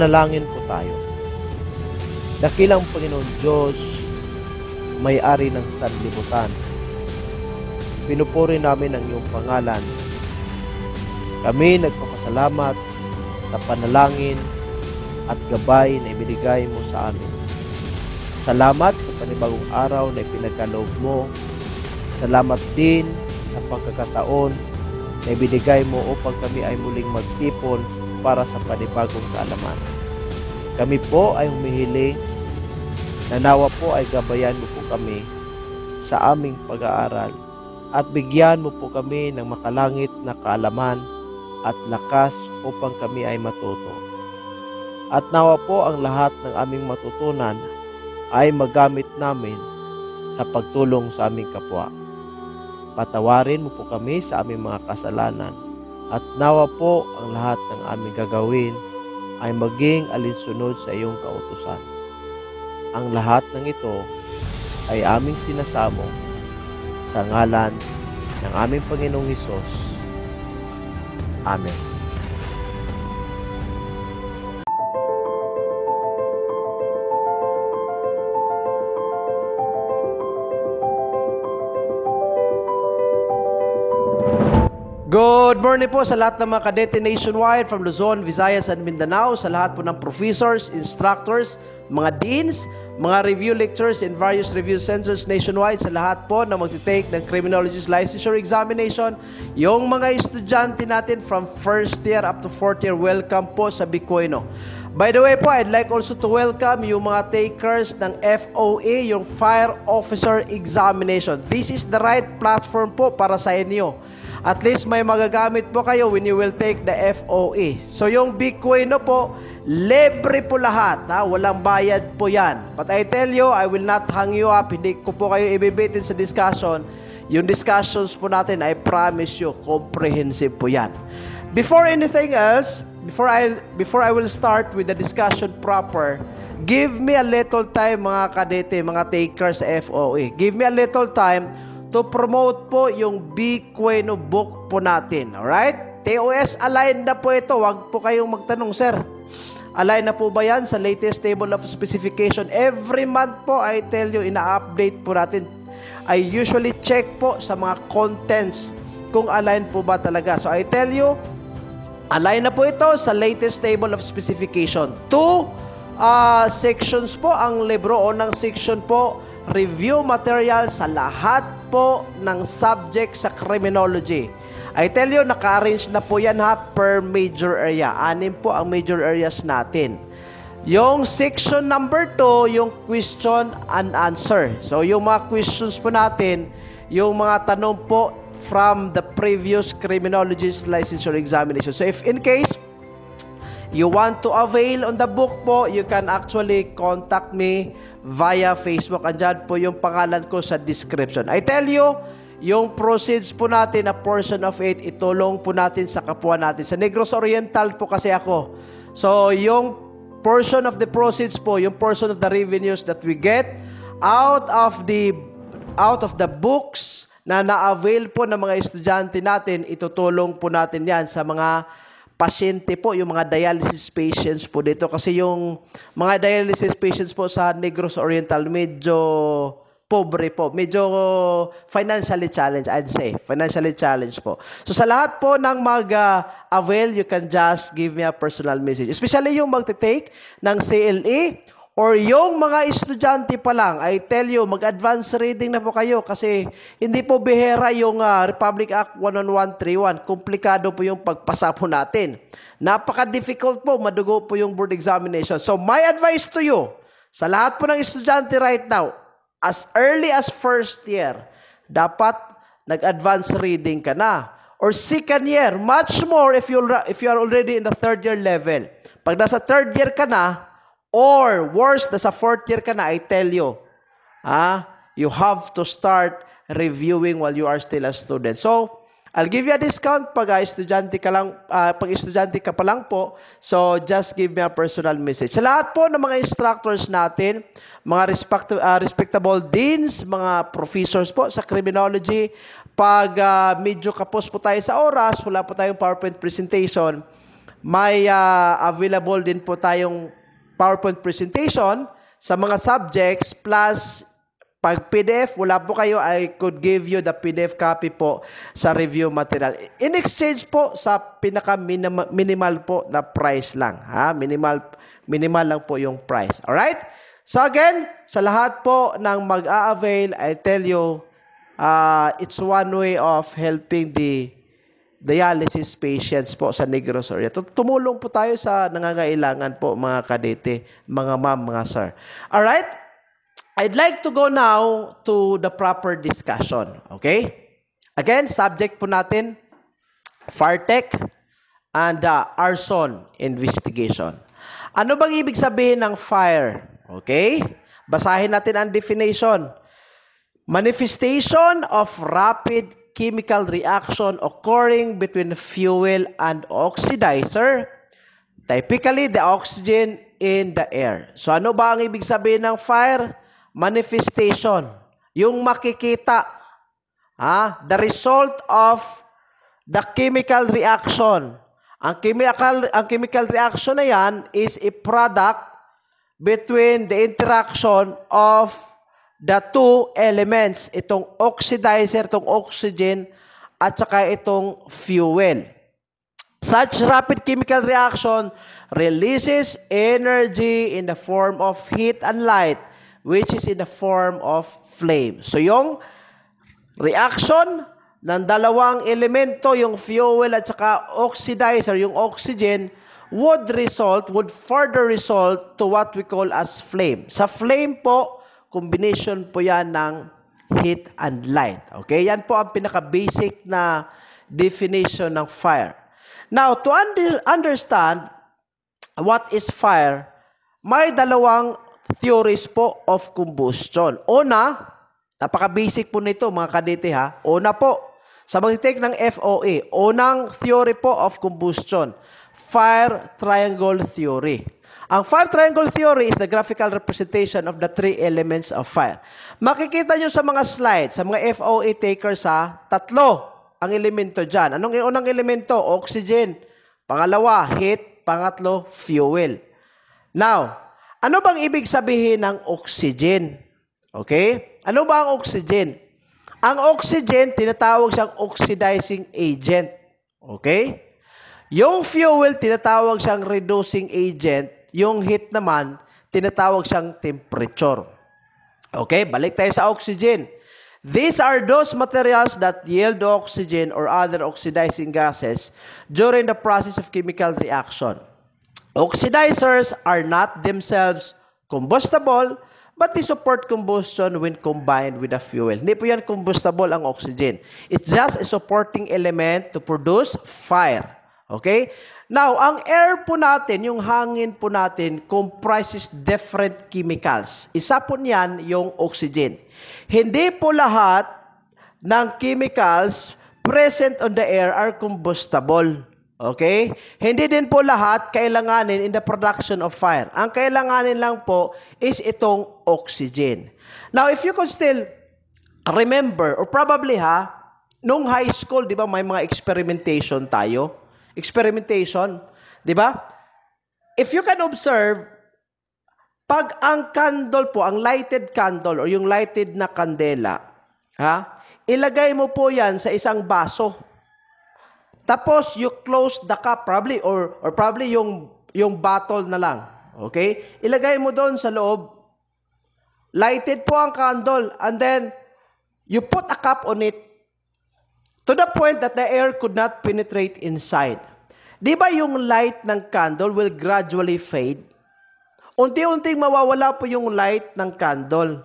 Manalangin po tayo. Dakilang Panginoon Diyos, may-ari ng sanlibutan. Pinupuri namin ang iyong pangalan. Kami nagpapasalamat sa panalangin at gabay na ibinigay mo sa amin. Salamat sa panibagong araw na ipinagkaloob mo. Salamat din sa pagkakataon na ibinigay mo upang kami ay muling magtipon para sa panibagong kaalaman. Kami po ay humihiling na nawa po ay gabayan mo po kami sa aming pag-aaral at bigyan mo po kami ng makalangit na kaalaman at lakas upang kami ay matuto. At nawa po ang lahat ng aming matutunan ay magamit namin sa pagtulong sa aming kapwa. Patawarin mo po kami sa aming mga kasalanan at nawa po ang lahat ng aming gagawin ay maging alinsunod sa iyong kautusan. Ang lahat ng ito ay aming sinasamo sa ngalan ng aming Panginoong Isos. Amen. good morning po sa lahat ng mga kadete nationwide from Luzon, Visayas, and Mindanao, sa lahat po ng professors, instructors, mga deans, mga review lecturers in various review centers nationwide, sa lahat po na magtitake ng Criminologist Licensure Examination, yung mga estudyante natin from first year up to fourth year, welcome po sa Bicoino. By the way po, I'd like also to welcome yung mga takers ng FOA, yung Fire Officer Examination. This is the right platform po para sa inyo at least may magagamit po kayo when you will take the FOE. So yung Bitcoin no po, libre po lahat. Ha? Walang bayad po yan. But I tell you, I will not hang you up. Hindi ko po kayo ibibitin sa discussion. Yung discussions po natin, I promise you, comprehensive po yan. Before anything else, before I before I will start with the discussion proper, give me a little time mga kadete, mga takers FOE. Give me a little time to promote po yung Biqueno book po natin. Alright? TOS aligned na po ito. Huwag po kayong magtanong, sir. Aligned na po ba yan sa latest table of specification? Every month po, I tell you, ina-update po natin. I usually check po sa mga contents kung aligned po ba talaga. So I tell you, aligned na po ito sa latest table of specification. Two uh, sections po ang libro o ng section po review material sa lahat po ng subject sa criminology. I tell you, naka-arrange na po yan ha per major area. Anim po ang major areas natin. Yung section number 2, yung question and answer. So yung mga questions po natin, yung mga tanong po from the previous criminologist licensure examination. So if in case you want to avail on the book po, you can actually contact me via Facebook. Andyan po yung pangalan ko sa description. I tell you, yung proceeds po natin, a portion of it, itulong po natin sa kapwa natin. Sa Negros Oriental po kasi ako. So, yung portion of the proceeds po, yung portion of the revenues that we get out of the out of the books na na-avail po ng mga estudyante natin, itutulong po natin yan sa mga pasyente po, yung mga dialysis patients po dito. Kasi yung mga dialysis patients po sa Negros Oriental, medyo pobre po. Medyo financially challenged, I'd say. Financially challenged po. So sa lahat po ng mag-avail, ah, uh, you can just give me a personal message. Especially yung magte-take ng CLE or yung mga estudyante pa lang, I tell you, mag-advance reading na po kayo kasi hindi po bihera yung uh, Republic Act 11131. Komplikado po yung pagpasa po natin. Napaka-difficult po, madugo po yung board examination. So my advice to you, sa lahat po ng estudyante right now, as early as first year, dapat nag-advance reading ka na. Or second year, much more if you if you are already in the third year level. Pag nasa third year ka na, Or worse, nasa fourth year ka na, I tell you, ah, you have to start reviewing while you are still a student. So, I'll give you a discount pag uh, estudyante ka lang, uh, ah, pag estudyante ka pa lang po. So, just give me a personal message. Sa lahat po ng mga instructors natin, mga respect, uh, respectable deans, mga professors po sa criminology, pag uh, medyo kapos po tayo sa oras, wala po tayong PowerPoint presentation, may uh, available din po tayong PowerPoint presentation sa mga subjects plus pag PDF, wala po kayo, I could give you the PDF copy po sa review material. In exchange po sa pinaka minimal, po na price lang. Ha? Minimal, minimal lang po yung price. Alright? So again, sa lahat po ng mag-a-avail, I tell you, uh, it's one way of helping the dialysis patients po sa Negros area. Tumulong po tayo sa nangangailangan po mga kadete, mga ma'am, mga sir. All right? I'd like to go now to the proper discussion. Okay? Again, subject po natin, FARTEC and uh, arson investigation. Ano bang ibig sabihin ng fire? Okay? Basahin natin ang definition. Manifestation of rapid chemical reaction occurring between fuel and oxidizer. Typically, the oxygen in the air. So ano ba ang ibig sabihin ng fire? Manifestation. Yung makikita. Ha? The result of the chemical reaction. Ang chemical, ang chemical reaction na yan is a product between the interaction of the two elements, itong oxidizer, itong oxygen, at saka itong fuel. Such rapid chemical reaction releases energy in the form of heat and light, which is in the form of flame. So yung reaction ng dalawang elemento, yung fuel at saka oxidizer, yung oxygen, would result, would further result to what we call as flame. Sa flame po, combination po yan ng heat and light. Okay, yan po ang pinaka-basic na definition ng fire. Now, to un- understand what is fire, may dalawang theories po of combustion. Una, napaka-basic po nito mga kadete ha. Una po, sa mag-take ng FOA, unang theory po of combustion, fire triangle theory. Ang fire triangle theory is the graphical representation of the three elements of fire. Makikita nyo sa mga slides, sa mga FOA e takers ha, tatlo ang elemento dyan. Anong unang elemento? Oxygen. Pangalawa, heat. Pangatlo, fuel. Now, ano bang ibig sabihin ng oxygen? Okay? Ano ba ang oxygen? Ang oxygen, tinatawag siyang oxidizing agent. Okay? Yung fuel, tinatawag siyang reducing agent. Yung heat naman, tinatawag siyang temperature. Okay, balik tayo sa oxygen. These are those materials that yield oxygen or other oxidizing gases during the process of chemical reaction. Oxidizers are not themselves combustible, but they support combustion when combined with a fuel. Hindi po yan combustible ang oxygen. It's just a supporting element to produce fire. Okay? Now, ang air po natin, yung hangin po natin, comprises different chemicals. Isa po niyan yung oxygen. Hindi po lahat ng chemicals present on the air are combustible. Okay? Hindi din po lahat kailanganin in the production of fire. Ang kailanganin lang po is itong oxygen. Now, if you can still remember, or probably ha, nung high school, di ba may mga experimentation tayo? experimentation. Di ba? If you can observe, pag ang candle po, ang lighted candle or yung lighted na kandela, ha? ilagay mo po yan sa isang baso. Tapos you close the cup probably or, or probably yung, yung bottle na lang. Okay? Ilagay mo doon sa loob. Lighted po ang candle and then you put a cup on it to the point that the air could not penetrate inside. Di ba yung light ng candle will gradually fade? Unti-unting mawawala po yung light ng candle.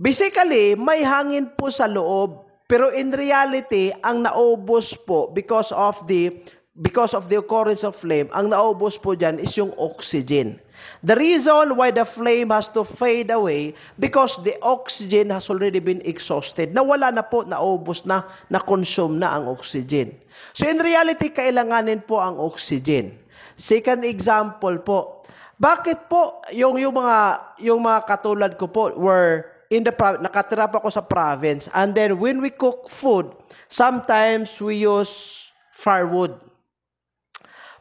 Basically, may hangin po sa loob, pero in reality, ang naubos po because of the because of the occurrence of flame, ang naubos po diyan is yung oxygen. The reason why the flame has to fade away because the oxygen has already been exhausted. Nawala na po, naubos na, na-consume na ang oxygen. So in reality, kailanganin po ang oxygen. Second example po, bakit po yung, yung mga yung mga katulad ko po were in the nakatira pa ako sa province and then when we cook food, sometimes we use firewood.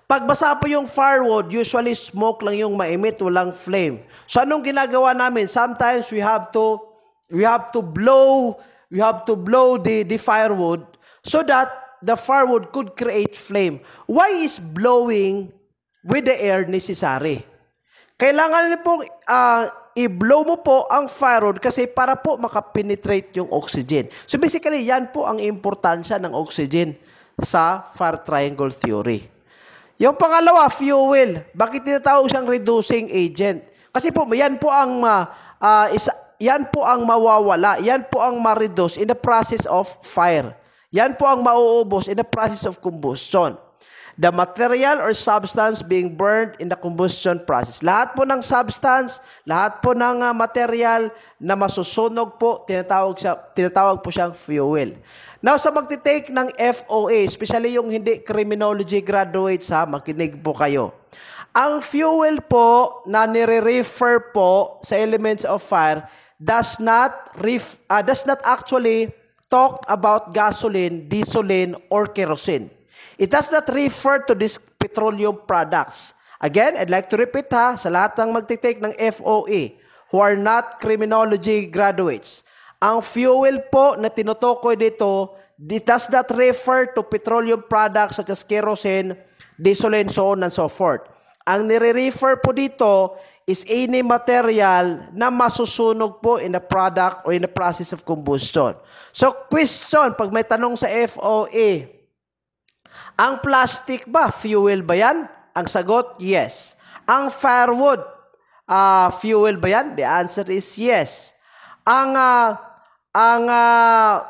Pagbasa po yung firewood, usually smoke lang yung ma-emit, walang flame. So anong ginagawa namin? Sometimes we have to we have to blow we have to blow the the firewood so that the firewood could create flame. Why is blowing with the air necessary? Kailangan niyo pong uh, i-blow mo po ang firewood kasi para po makapenetrate yung oxygen. So basically, yan po ang importansya ng oxygen sa fire triangle theory. Yung pangalawa, fuel. Bakit tinatawag siyang reducing agent? Kasi po, yan po ang ma, uh, isa, yan po ang mawawala, yan po ang ma-reduce in the process of fire. Yan po ang mauubos in the process of combustion the material or substance being burned in the combustion process. Lahat po ng substance, lahat po ng uh, material na masusunog po, tinatawag, siya, tinatawag po siyang fuel. Now, sa magti-take ng FOA, especially yung hindi criminology graduate, ha, makinig po kayo. Ang fuel po na nire-refer po sa elements of fire does not, ref, uh, does not actually talk about gasoline, dieselin, or kerosene. It does not refer to these petroleum products. Again, I'd like to repeat ha, sa lahat ng magtitake ng FOE who are not criminology graduates. Ang fuel po na tinutukoy dito, it does not refer to petroleum products such as kerosene, diesel, and so on and so forth. Ang nire-refer po dito is any material na masusunog po in the product or in the process of combustion. So question, pag may tanong sa FOE, ang plastic ba, fuel ba yan? Ang sagot, yes. Ang firewood, uh, fuel ba yan? The answer is yes. Ang, uh, ang uh,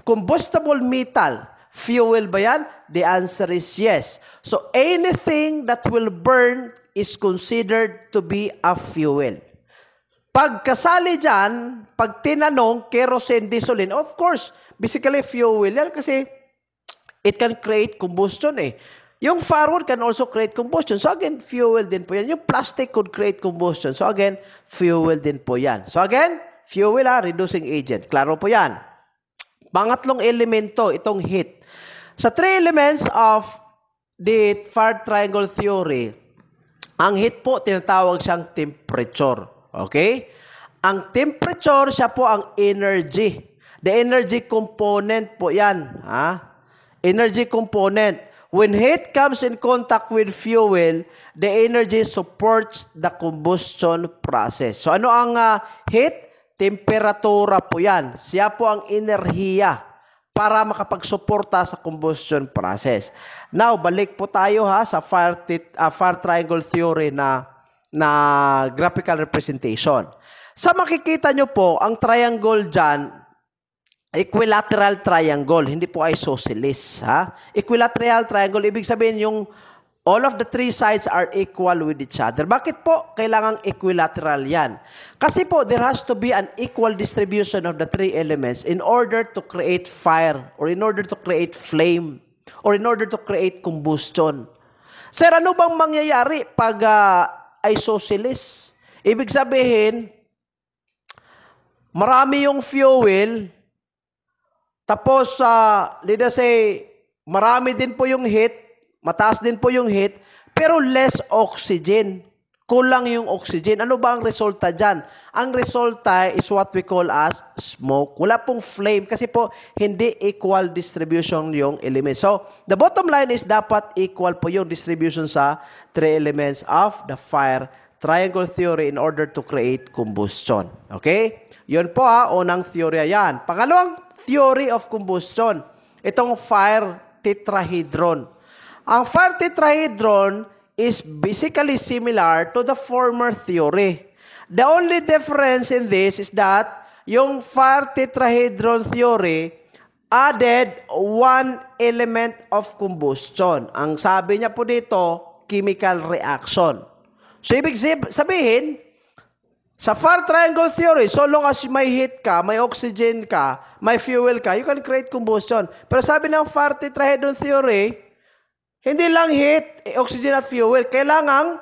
combustible metal, fuel ba yan? The answer is yes. So anything that will burn is considered to be a fuel. Pag kasali dyan, pag tinanong kerosene, gasoline, of course, basically fuel yan kasi It can create combustion eh. Yung firewood can also create combustion. So again, fuel din po yan. Yung plastic could create combustion. So again, fuel din po yan. So again, fuel ah, reducing agent. Klaro po yan. Pangatlong elemento, itong heat. Sa three elements of the fire triangle theory, ang heat po, tinatawag siyang temperature. Okay? Ang temperature, siya po ang energy. The energy component po yan. Ha? Ah energy component. When heat comes in contact with fuel, the energy supports the combustion process. So ano ang uh, heat? Temperatura po yan. Siya po ang enerhiya para makapagsuporta sa combustion process. Now, balik po tayo ha sa fire, tit, uh, ah, fire triangle theory na na graphical representation. Sa makikita nyo po, ang triangle dyan, Equilateral triangle, hindi po isosceles, ha? Equilateral triangle, ibig sabihin yung all of the three sides are equal with each other. Bakit po kailangang equilateral yan? Kasi po, there has to be an equal distribution of the three elements in order to create fire or in order to create flame or in order to create combustion. Sir, ano bang mangyayari pag uh, isosceles? Ibig sabihin, marami yung fuel, tapos, uh, let us say, marami din po yung heat, mataas din po yung heat, pero less oxygen. Kulang yung oxygen. Ano ba ang resulta dyan? Ang resulta is what we call as smoke. Wala pong flame kasi po hindi equal distribution yung elements. So, the bottom line is dapat equal po yung distribution sa three elements of the fire triangle theory in order to create combustion. Okay? Yun po ha, unang theory yan. Pangalawang theory of combustion. Itong fire tetrahedron. Ang fire tetrahedron is basically similar to the former theory. The only difference in this is that yung fire tetrahedron theory added one element of combustion. Ang sabi niya po dito, chemical reaction. So ibig sabihin, sa far triangle theory, so long as may heat ka, may oxygen ka, may fuel ka, you can create combustion. Pero sabi ng far tetrahedron theory, hindi lang heat, eh, oxygen at fuel. Kailangan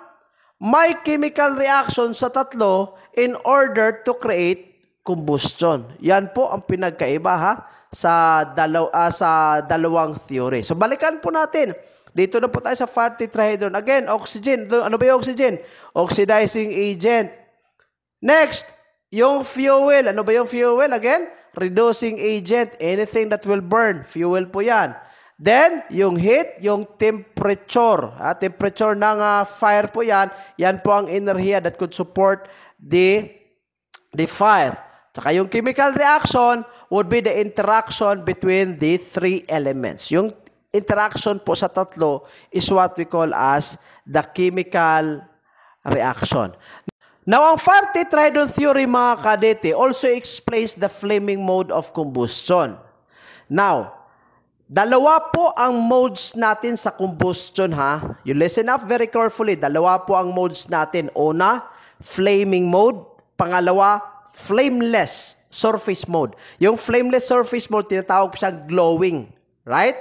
may chemical reaction sa tatlo in order to create combustion. Yan po ang pinagkaiba ha sa, dalaw, uh, sa dalawang theory. So balikan po natin. Dito na po tayo sa far tetrahedron. Again, oxygen. Ano ba yung oxygen? Oxidizing agent Next, yung fuel. Ano ba yung fuel? Again, reducing agent. Anything that will burn. Fuel po yan. Then, yung heat, yung temperature. Ah, temperature ng uh, fire po yan. Yan po ang enerhiya that could support the, the fire. Tsaka yung chemical reaction would be the interaction between the three elements. Yung interaction po sa tatlo is what we call as the chemical reaction. Now, ang Farte Tridon theory, mga kadete, also explains the flaming mode of combustion. Now, dalawa po ang modes natin sa combustion, ha? You listen up very carefully. Dalawa po ang modes natin. Una, flaming mode. Pangalawa, flameless surface mode. Yung flameless surface mode, tinatawag siyang glowing. Right?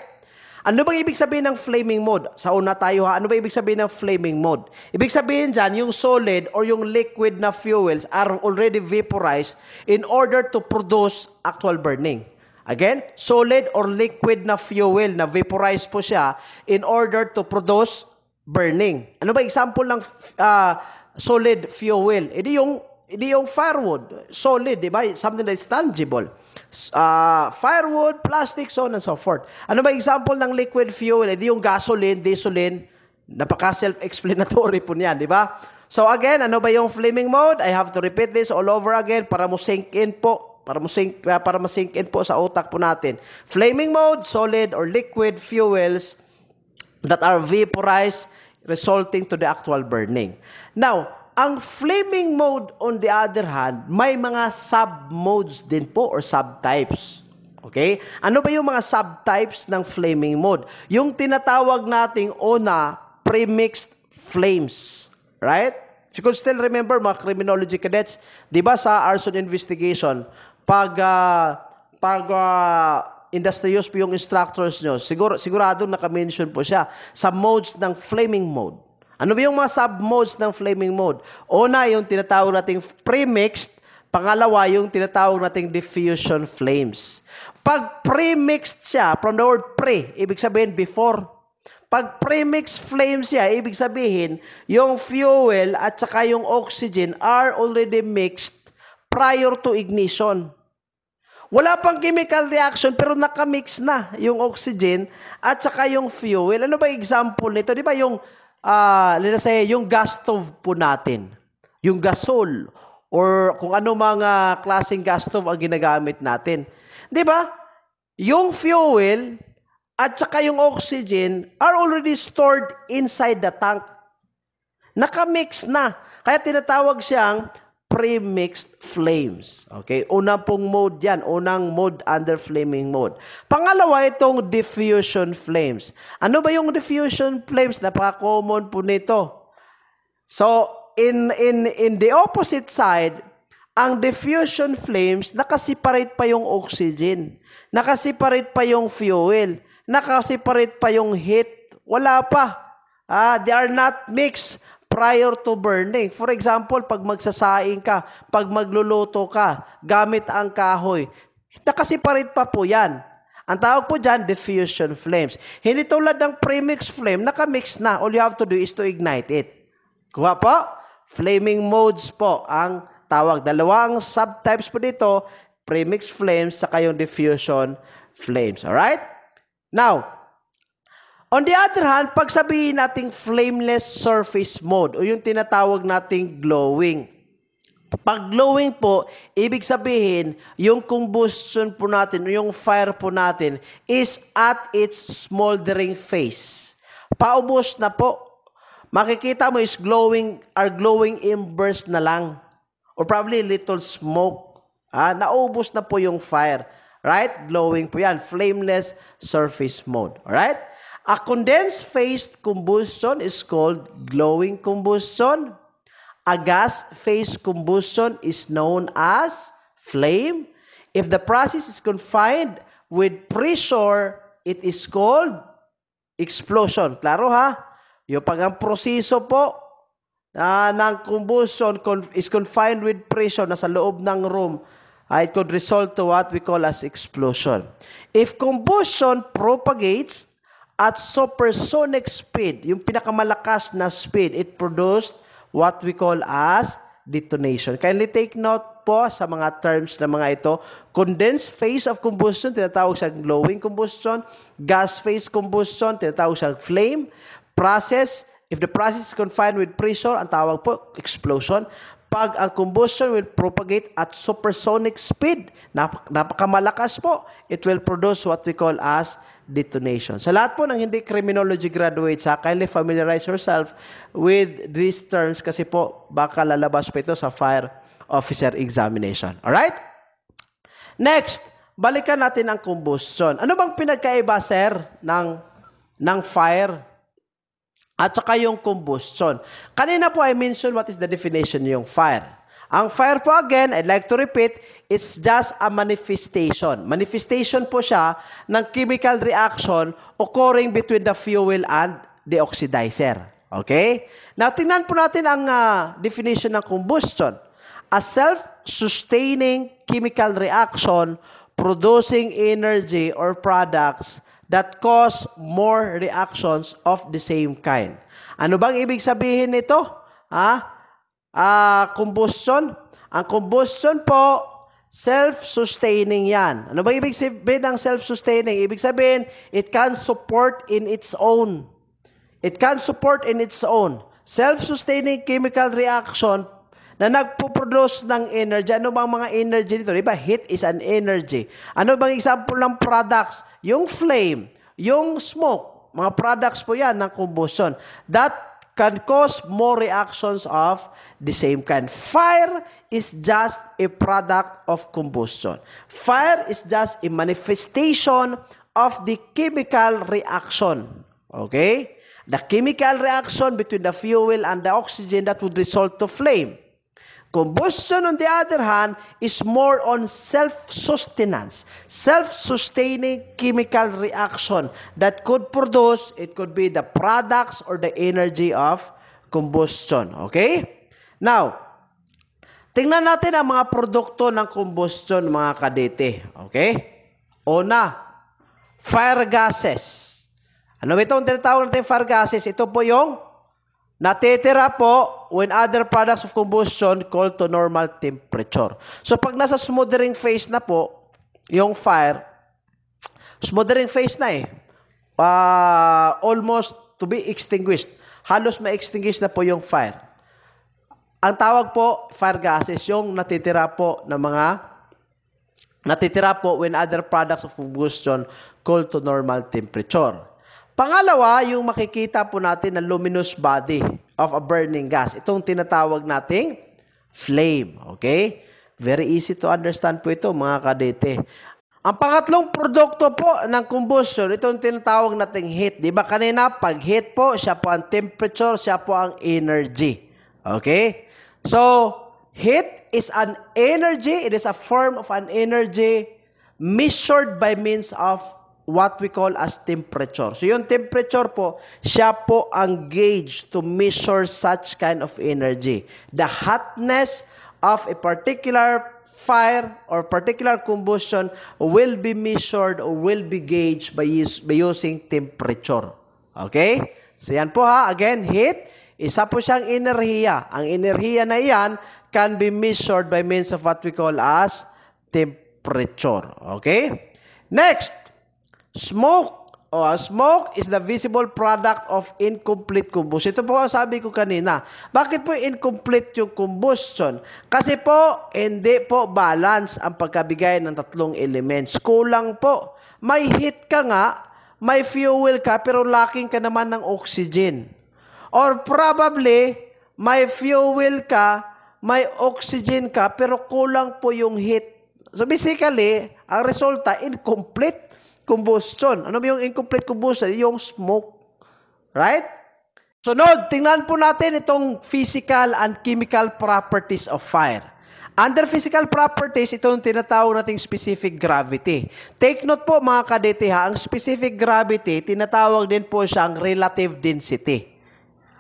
Ano bang ibig sabihin ng flaming mode? Sa una tayo ha, ano ba ibig sabihin ng flaming mode? Ibig sabihin dyan, yung solid or yung liquid na fuels are already vaporized in order to produce actual burning. Again, solid or liquid na fuel na vaporized po siya in order to produce burning. Ano ba example ng uh, solid fuel? Ito yung hindi yung firewood, solid, di ba? Something that is tangible. Uh, firewood, plastic, so on and so forth. Ano ba example ng liquid fuel? Hindi eh, yung gasoline, diesel, Napaka self-explanatory po niyan, di ba? So again, ano ba yung flaming mode? I have to repeat this all over again para mo sink in po para mo sink ah, para ma-sink in po sa utak po natin. Flaming mode, solid or liquid fuels that are vaporized resulting to the actual burning. Now, ang flaming mode, on the other hand, may mga sub-modes din po or sub-types. Okay? Ano ba yung mga sub-types ng flaming mode? Yung tinatawag nating una, premixed flames. Right? You could still remember, mga criminology cadets, di ba sa arson investigation, pag, uh, pag uh, industrious po yung instructors nyo, siguro, sigurado naka-mention po siya sa modes ng flaming mode. Ano ba yung mga sub-modes ng flaming mode? Una, yung tinatawag nating premixed. Pangalawa, yung tinatawag nating diffusion flames. Pag premixed siya, from the word pre, ibig sabihin before. Pag premixed flames siya, ibig sabihin, yung fuel at saka yung oxygen are already mixed prior to ignition. Wala pang chemical reaction pero nakamix na yung oxygen at saka yung fuel. Ano ba example nito? Di ba yung uh, let us say, yung gastov po natin, yung gasol, or kung ano mga klaseng gastov ang ginagamit natin. Di ba? Yung fuel at saka yung oxygen are already stored inside the tank. Nakamix na. Kaya tinatawag siyang pre flames. Okay? unang pong mode yan. Unang mode under flaming mode. Pangalawa, itong diffusion flames. Ano ba yung diffusion flames? Napaka-common po nito. So, in, in, in the opposite side, ang diffusion flames, nakaseparate pa yung oxygen, nakaseparate pa yung fuel, nakaseparate pa yung heat. Wala pa. Ah, they are not mixed prior to burning. For example, pag magsasaing ka, pag magluluto ka, gamit ang kahoy, nakasiparate pa po yan. Ang tawag po dyan, diffusion flames. Hindi tulad ng premix flame, nakamix na. All you have to do is to ignite it. Kuha po? Flaming modes po ang tawag. Dalawang subtypes po dito, premix flames sa kayong diffusion flames. Alright? Now, On the other hand, pag sabihin nating flameless surface mode o yung tinatawag nating glowing, pag glowing po, ibig sabihin, yung combustion po natin, yung fire po natin, is at its smoldering phase. Paubos na po. Makikita mo is glowing, or glowing embers na lang. Or probably little smoke. Ah, naubos na po yung fire. Right? Glowing po yan. Flameless surface mode. All right? A condensed phase combustion is called glowing combustion. A gas phase combustion is known as flame. If the process is confined with pressure, it is called explosion. Klaro ha? Yung pag ang proseso po uh, ng combustion con- is confined with pressure nasa loob ng room, uh, it could result to what we call as explosion. If combustion propagates, at supersonic speed, yung pinakamalakas na speed, it produced what we call as detonation. Kindly take note po sa mga terms na mga ito. Condensed phase of combustion, tinatawag sa glowing combustion. Gas phase combustion, tinatawag sa flame. Process, if the process is confined with pressure, ang tawag po, explosion. Pag ang combustion will propagate at supersonic speed, napakamalakas po, it will produce what we call as detonation. Sa lahat po ng hindi criminology graduate, sa kindly familiarize yourself with these terms kasi po baka lalabas pa ito sa fire officer examination. Alright? Next, balikan natin ang combustion. Ano bang pinagkaiba, sir, ng, ng fire at saka yung combustion? Kanina po I mentioned what is the definition yung fire. Ang fire po again, I'd like to repeat, it's just a manifestation. Manifestation po siya ng chemical reaction occurring between the fuel and the oxidizer. Okay? Now, tingnan po natin ang uh, definition ng combustion. A self-sustaining chemical reaction producing energy or products that cause more reactions of the same kind. Ano bang ibig sabihin nito? Ha? uh, combustion. Ang combustion po, self-sustaining yan. Ano ba ibig sabihin ng self-sustaining? Ibig sabihin, it can support in its own. It can support in its own. Self-sustaining chemical reaction na nagpo-produce ng energy. Ano bang mga energy dito? Diba? Heat is an energy. Ano bang example ng products? Yung flame, yung smoke, mga products po yan ng combustion. That can cause more reactions of the same kind. Fire is just a product of combustion. Fire is just a manifestation of the chemical reaction. Okay? The chemical reaction between the fuel and the oxygen that would result to flame. Combustion, on the other hand, is more on self-sustenance, self-sustaining chemical reaction that could produce, it could be the products or the energy of combustion. Okay? Now, tingnan natin ang mga produkto ng combustion, mga kadete. Okay? Una, fire gases. Ano ito ang tinatawag natin fire gases? Ito po yung natitira po when other products of combustion cold to normal temperature. So pag nasa smothering phase na po, yung fire, smothering phase na eh. Uh, almost to be extinguished. Halos ma-extinguish na po yung fire. Ang tawag po, fire gases, yung natitira po ng mga natitira po when other products of combustion cold to normal temperature. Pangalawa, yung makikita po natin na luminous body of a burning gas. Itong tinatawag nating flame. Okay? Very easy to understand po ito, mga kadete. Ang pangatlong produkto po ng combustion, itong tinatawag nating heat. Di ba kanina, pag heat po, siya po ang temperature, siya po ang energy. Okay? So, heat is an energy. It is a form of an energy measured by means of what we call as temperature. So yung temperature po, siya po ang gauge to measure such kind of energy. The hotness of a particular fire or particular combustion will be measured or will be gauged by, is, by using temperature. Okay? So yan po ha, again, heat, isa po siyang enerhiya. Ang enerhiya na iyan can be measured by means of what we call as temperature. Okay? Next, Smoke. O, oh, ah, smoke is the visible product of incomplete combustion. Ito po ang sabi ko kanina. Bakit po incomplete yung combustion? Kasi po, hindi po balance ang pagkabigay ng tatlong elements. Kulang po. May heat ka nga, may fuel ka, pero lacking ka naman ng oxygen. Or probably, may fuel ka, may oxygen ka, pero kulang po yung heat. So basically, ang resulta, incomplete combustion. Ano ba yung incomplete combustion? Yung smoke. Right? Sunod, tingnan po natin itong physical and chemical properties of fire. Under physical properties, ito yung tinatawag nating specific gravity. Take note po mga kadete ha, ang specific gravity, tinatawag din po siyang relative density.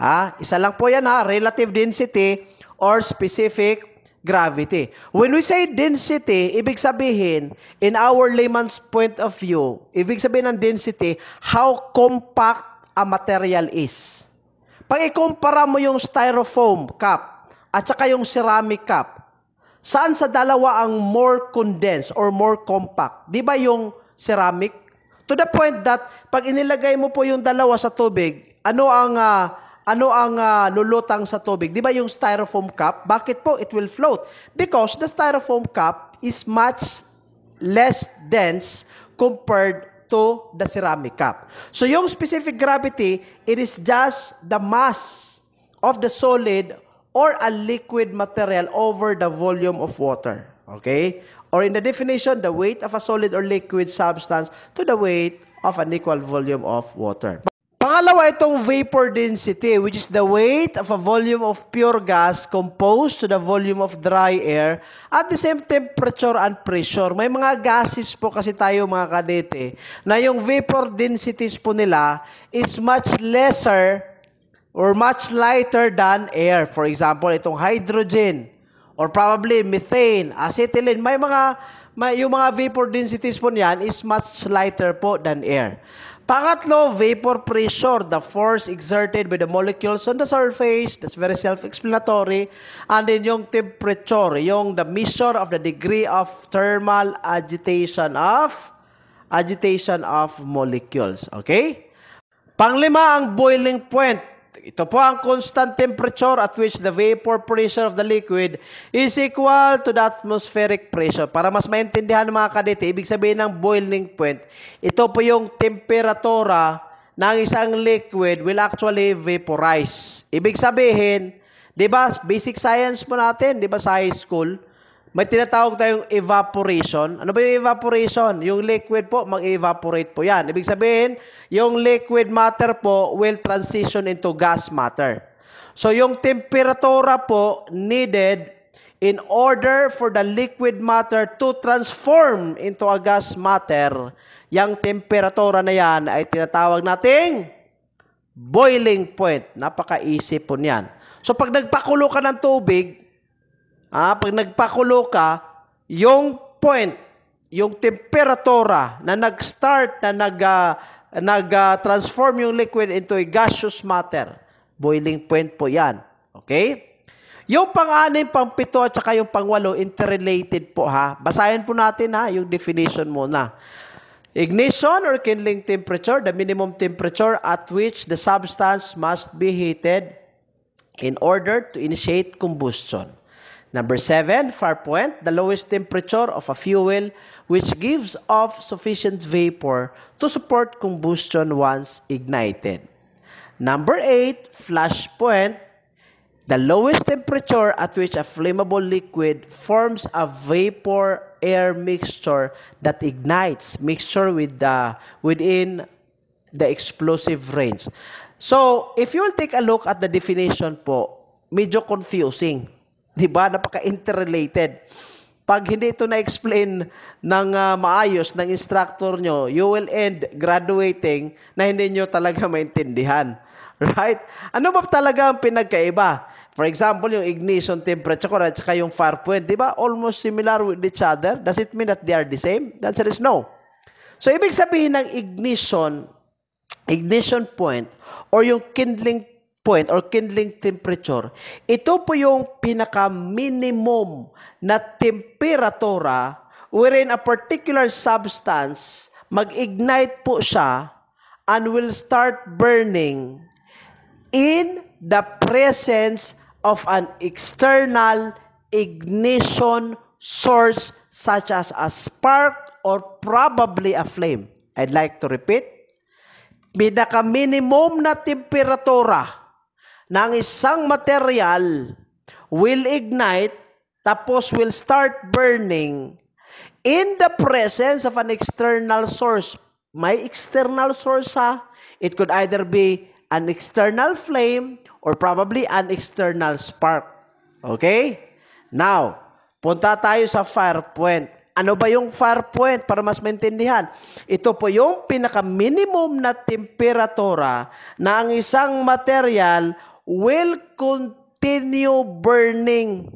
Ha? Isa lang po yan ha, relative density or specific gravity. When we say density, ibig sabihin, in our layman's point of view, ibig sabihin ng density, how compact a material is. Pag ikumpara mo yung styrofoam cup at saka yung ceramic cup, saan sa dalawa ang more condensed or more compact? Di ba yung ceramic? To the point that pag inilagay mo po yung dalawa sa tubig, ano ang uh, ano ang uh, lulutang sa tubig? Di ba yung styrofoam cup? Bakit po it will float? Because the styrofoam cup is much less dense compared to the ceramic cup. So yung specific gravity, it is just the mass of the solid or a liquid material over the volume of water. Okay? Or in the definition, the weight of a solid or liquid substance to the weight of an equal volume of water. Pangalawa, itong vapor density, which is the weight of a volume of pure gas composed to the volume of dry air at the same temperature and pressure. May mga gases po kasi tayo mga kadete na yung vapor densities po nila is much lesser or much lighter than air. For example, itong hydrogen or probably methane, acetylene, may mga may, yung mga vapor densities po niyan is much lighter po than air. Pangatlo, vapor pressure, the force exerted by the molecules on the surface. That's very self-explanatory. And then yung temperature, yung the measure of the degree of thermal agitation of agitation of molecules. Okay? Panglima ang boiling point. Ito po ang constant temperature at which the vapor pressure of the liquid is equal to the atmospheric pressure. Para mas maintindihan mga kadete, ibig sabihin ng boiling point, ito po yung temperatura ng isang liquid will actually vaporize. Ibig sabihin, di ba, basic science po natin, di ba, sa high school, may tinatawag tayong evaporation. Ano ba yung evaporation? Yung liquid po, mag-evaporate po yan. Ibig sabihin, yung liquid matter po will transition into gas matter. So yung temperatura po needed in order for the liquid matter to transform into a gas matter, yung temperatura na yan ay tinatawag nating boiling point. Napaka-easy po niyan. So pag nagpakulo ka ng tubig, Ah, pag nagpakulo ka, yung point, yung temperatura na nag-start, na nag, uh, ah, nag-transform ah, uh, yung liquid into a gaseous matter. Boiling point po yan. Okay? Yung pang-anim, pang-pito, at saka yung pang-walo, interrelated po ha. Basahin po natin ha, yung definition muna. Ignition or kindling temperature, the minimum temperature at which the substance must be heated in order to initiate combustion. Number seven, point, the lowest temperature of a fuel which gives off sufficient vapor to support combustion once ignited. Number eight, point, the lowest temperature at which a flammable liquid forms a vapor air mixture that ignites mixture with the within the explosive range. So, if you will take a look at the definition po, medyo confusing. Di ba? Napaka-interrelated. Pag hindi ito na-explain ng uh, maayos ng instructor nyo, you will end graduating na hindi nyo talaga maintindihan. Right? Ano ba talaga ang pinagkaiba? For example, yung ignition temperature at saka yung fire point, di ba? Almost similar with each other. Does it mean that they are the same? The answer is no. So, ibig sabihin ng ignition, ignition point, or yung kindling point or kindling temperature, ito po yung pinaka-minimum na temperatura wherein a particular substance, mag-ignite po siya and will start burning in the presence of an external ignition source such as a spark or probably a flame. I'd like to repeat. Pinaka-minimum na temperatura ng isang material will ignite tapos will start burning in the presence of an external source. May external source ha. It could either be an external flame or probably an external spark. Okay? Now, punta tayo sa fire point. Ano ba yung fire point para mas maintindihan? Ito po yung pinaka-minimum na temperatura na ang isang material will continue burning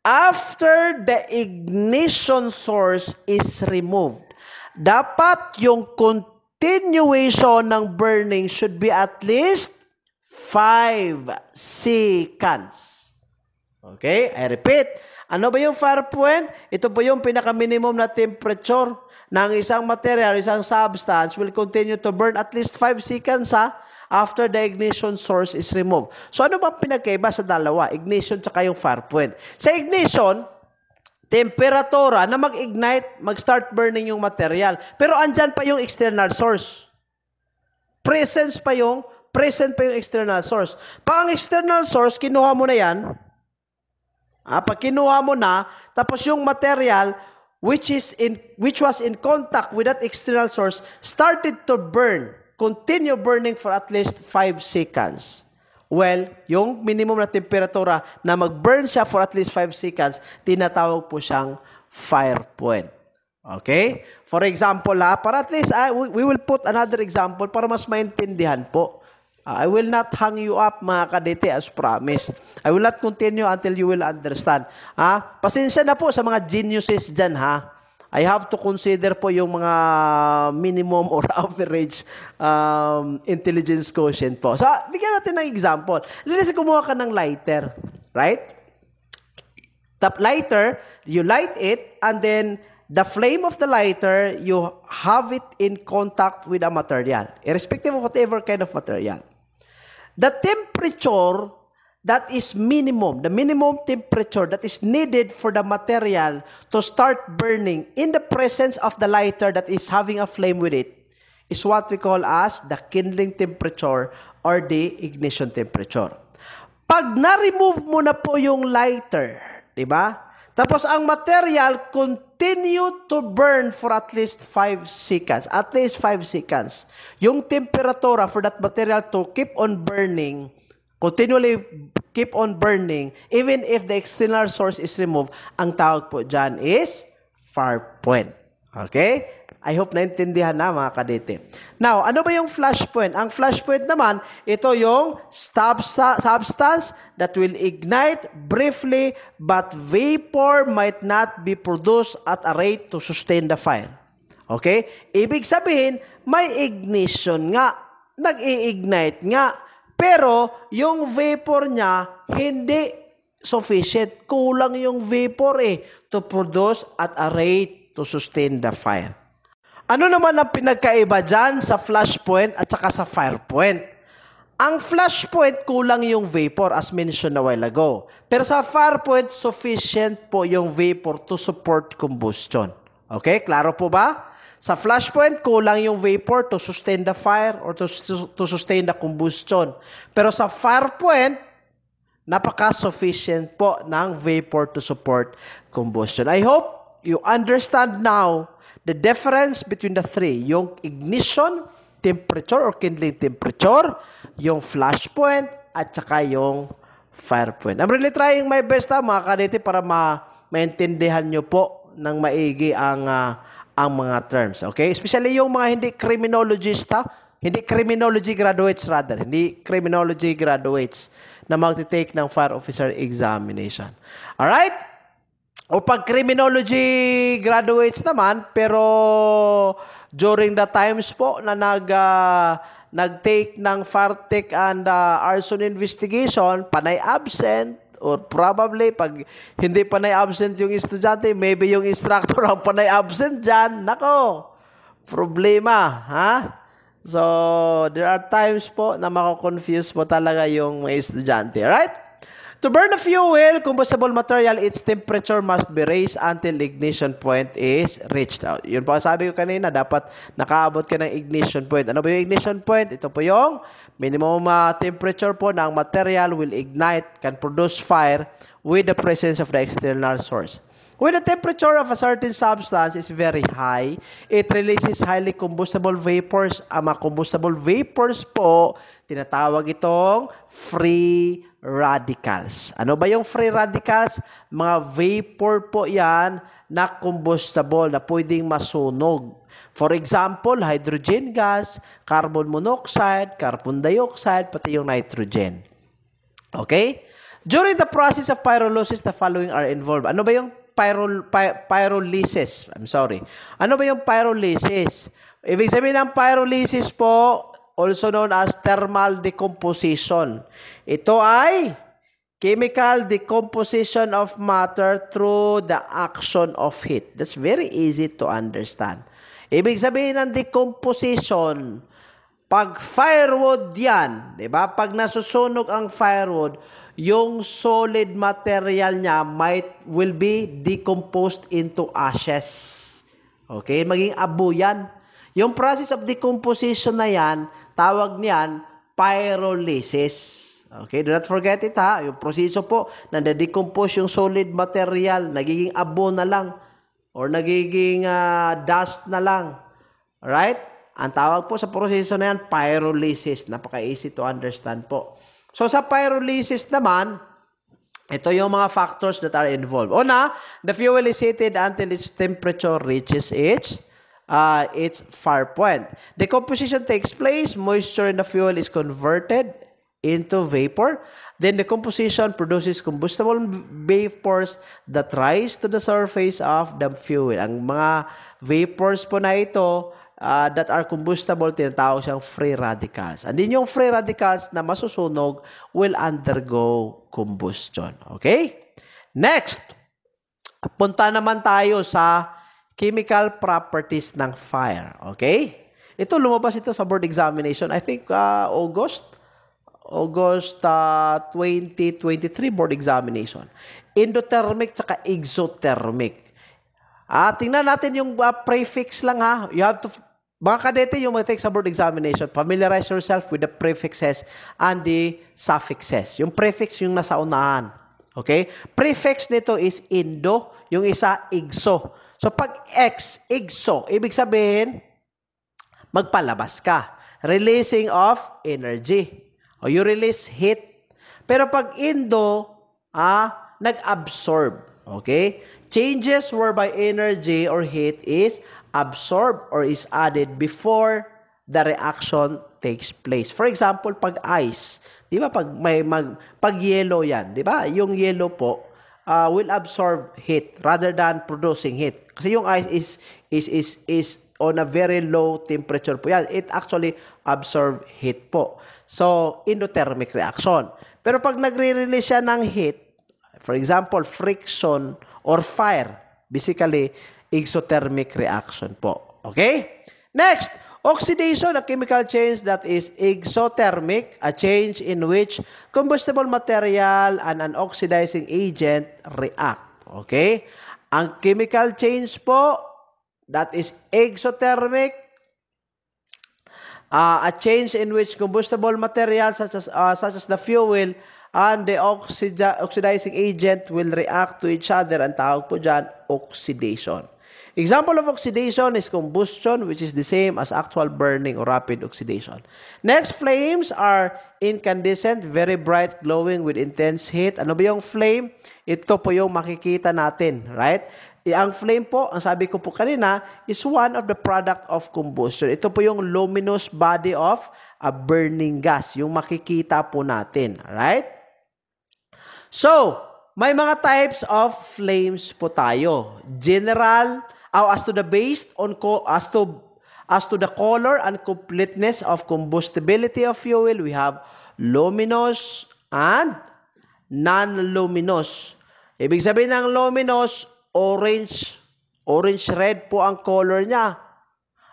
after the ignition source is removed. Dapat yung continuation ng burning should be at least 5 seconds. Okay? I repeat. Ano ba yung fire point? Ito po yung pinaka-minimum na temperature ng isang material, isang substance will continue to burn at least 5 seconds ha after the ignition source is removed. So ano bang pinagkaiba sa dalawa? Ignition tsaka yung fire point. Sa ignition, temperatura na mag-ignite, mag-start burning yung material. Pero andyan pa yung external source. Presence pa yung, present pa yung external source. Pag ang external source, kinuha mo na yan, ah, pag kinuha mo na, tapos yung material, which, is in, which was in contact with that external source, started to burn continue burning for at least 5 seconds. Well, yung minimum na temperatura na mag-burn siya for at least 5 seconds, tinatawag po siyang fire point. Okay? For example, ha, ah, para at least, uh, we will put another example para mas maintindihan po. Ah, I will not hang you up, mga kadete, as promised. I will not continue until you will understand. Ha? Pasensya na po sa mga geniuses dyan, ha? I have to consider po yung mga minimum or average um, intelligence quotient po. So, bigyan natin ng example. Let's kumuha ka ng lighter, right? Tap lighter, you light it, and then the flame of the lighter, you have it in contact with a material, irrespective of whatever kind of material. The temperature that is minimum, the minimum temperature that is needed for the material to start burning in the presence of the lighter that is having a flame with it is what we call as the kindling temperature or the ignition temperature. Pag na-remove mo na po yung lighter, di ba? Tapos ang material continue to burn for at least 5 seconds. At least 5 seconds. Yung temperatura for that material to keep on burning continually keep on burning, even if the external source is removed, ang tawag po dyan is far point. Okay? I hope naintindihan na mga kadete. Now, ano ba yung flash point? Ang flash point naman, ito yung substance that will ignite briefly but vapor might not be produced at a rate to sustain the fire. Okay? Ibig sabihin, may ignition nga. nag iignite nga pero yung vapor niya hindi sufficient. Kulang yung vapor eh to produce at a rate to sustain the fire. Ano naman ang pinagkaiba dyan sa flash point at saka sa fire point? Ang flash point, kulang yung vapor as mentioned a while ago. Pero sa fire point, sufficient po yung vapor to support combustion. Okay? Klaro po ba? Sa flashpoint, kulang yung vapor to sustain the fire or to, to sustain the combustion. Pero sa fire point, napaka-sufficient po ng vapor to support combustion. I hope you understand now the difference between the three. Yung ignition temperature or kindling temperature, yung flash point, at saka yung fire point. I'm really trying my best ha, ah, mga kadete para ma maintindihan nyo po ng maigi ang uh, ang mga terms. Okay? Especially yung mga hindi criminologista, hindi criminology graduates rather, hindi criminology graduates na magte-take ng fire officer examination. All right? O pag criminology graduates naman, pero during the times po na nag, uh, nag-take ng fire tech and uh, arson investigation, panay absent, or probably pag hindi panay absent yung estudyante, maybe yung instructor ang panay absent dyan, nako, problema, ha? So, there are times po na mako-confuse po talaga yung mga estudyante, right? To burn a fuel, combustible material, its temperature must be raised until ignition point is reached. out. Oh, yun po ang sabi ko kanina, dapat nakaabot ka ng ignition point. Ano ba yung ignition point? Ito po yung minimum uh, temperature po ng material will ignite, can produce fire with the presence of the external source. When the temperature of a certain substance is very high, it releases highly combustible vapors. Ang mga combustible vapors po Tinatawag itong free radicals. Ano ba yung free radicals? Mga vapor po yan na combustible na pwedeng masunog. For example, hydrogen gas, carbon monoxide, carbon dioxide, pati yung nitrogen. Okay? During the process of pyrolysis, the following are involved. Ano ba yung pyro, py, pyrolysis? I'm sorry. Ano ba yung pyrolysis? Ibig sabihin ng pyrolysis po, also known as thermal decomposition. Ito ay chemical decomposition of matter through the action of heat. That's very easy to understand. Ibig sabihin ng decomposition, pag firewood yan, di ba? Pag nasusunog ang firewood, yung solid material niya might will be decomposed into ashes. Okay, maging abo yan. Yung process of decomposition na yan, Tawag niyan, pyrolysis. Okay, do not forget it ha. Yung proseso po, nade-decompose yung solid material, nagiging abo na lang or nagiging uh, dust na lang. Right? Ang tawag po sa proseso na yan, pyrolysis. Napaka-easy to understand po. So sa pyrolysis naman, ito yung mga factors that are involved. Una, the fuel is heated until its temperature reaches its uh, its fire point. Decomposition takes place, moisture in the fuel is converted into vapor. Then the composition produces combustible vapors that rise to the surface of the fuel. Ang mga vapors po na ito uh, that are combustible, tinatawag siyang free radicals. And din yung free radicals na masusunog will undergo combustion. Okay? Next, punta naman tayo sa chemical properties ng fire. Okay? Ito, lumabas ito sa board examination. I think uh, August, August uh, 2023 board examination. Endothermic tsaka exothermic. Ah, uh, tingnan natin yung uh, prefix lang ha. You have to mga kadete, yung mag-take sa board examination, familiarize yourself with the prefixes and the suffixes. Yung prefix yung nasa unahan. Okay? Prefix nito is endo, yung isa igso. So, pag ex, igso, ibig sabihin, magpalabas ka. Releasing of energy. O you release heat. Pero pag indo, ah, nag-absorb. Okay? Changes whereby energy or heat is absorbed or is added before the reaction takes place. For example, pag ice, 'di ba pag may mag, pag yellow 'yan, 'di ba? Yung yellow po uh, will absorb heat rather than producing heat. Kasi yung ice is is is is on a very low temperature po yan. It actually absorb heat po. So, endothermic reaction. Pero pag nagre-release siya ng heat, for example, friction or fire, basically, exothermic reaction po. Okay? Next, Oxidation, a chemical change that is exothermic, a change in which combustible material and an oxidizing agent react. Okay? Ang chemical change po, that is exothermic, uh, a change in which combustible material such as, uh, such as the fuel and the oxid- oxidizing agent will react to each other. Ang tawag po dyan, oxidation. Example of oxidation is combustion, which is the same as actual burning or rapid oxidation. Next, flames are incandescent, very bright, glowing with intense heat. Ano ba yung flame? Ito po yung makikita natin, right? Ang flame po, ang sabi ko po kanina, is one of the product of combustion. Ito po yung luminous body of a burning gas, yung makikita po natin, right? So, may mga types of flames po tayo. General, oh, as to the based on co- as to as to the color and completeness of combustibility of fuel, we have luminous and non-luminous. Ibig sabihin ng luminous, orange. Orange-red po ang color niya.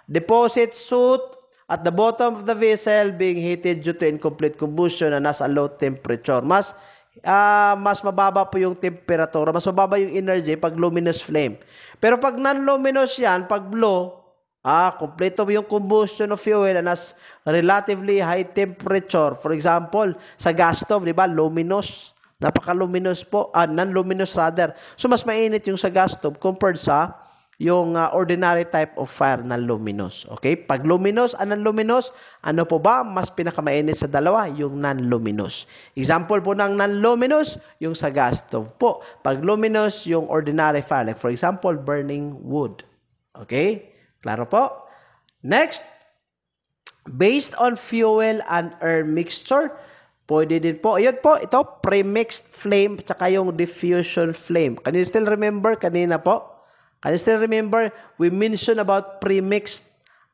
Deposit soot at the bottom of the vessel being heated due to incomplete combustion and as a low temperature. Mas uh, mas mababa po yung temperatura, mas mababa yung energy pag luminous flame. Pero pag non-luminous yan, pag blue, ah, kompleto yung combustion of fuel and as relatively high temperature. For example, sa gas stove, di ba, luminous. Napaka-luminous po, ah, non-luminous rather. So, mas mainit yung sa gas stove compared sa yung uh, ordinary type of fire na luminous. Okay? Pag luminous, ah, anong luminous? Ano po ba mas pinakamainit sa dalawa? Yung non-luminous. Example po ng non-luminous, yung sa gas stove po. Pag luminous, yung ordinary fire. Like for example, burning wood. Okay? Klaro po? Next, based on fuel and air mixture, Pwede din po. Ayun po, ito, premixed flame, tsaka yung diffusion flame. Can you still remember kanina po? Can you still remember, we mentioned about premixed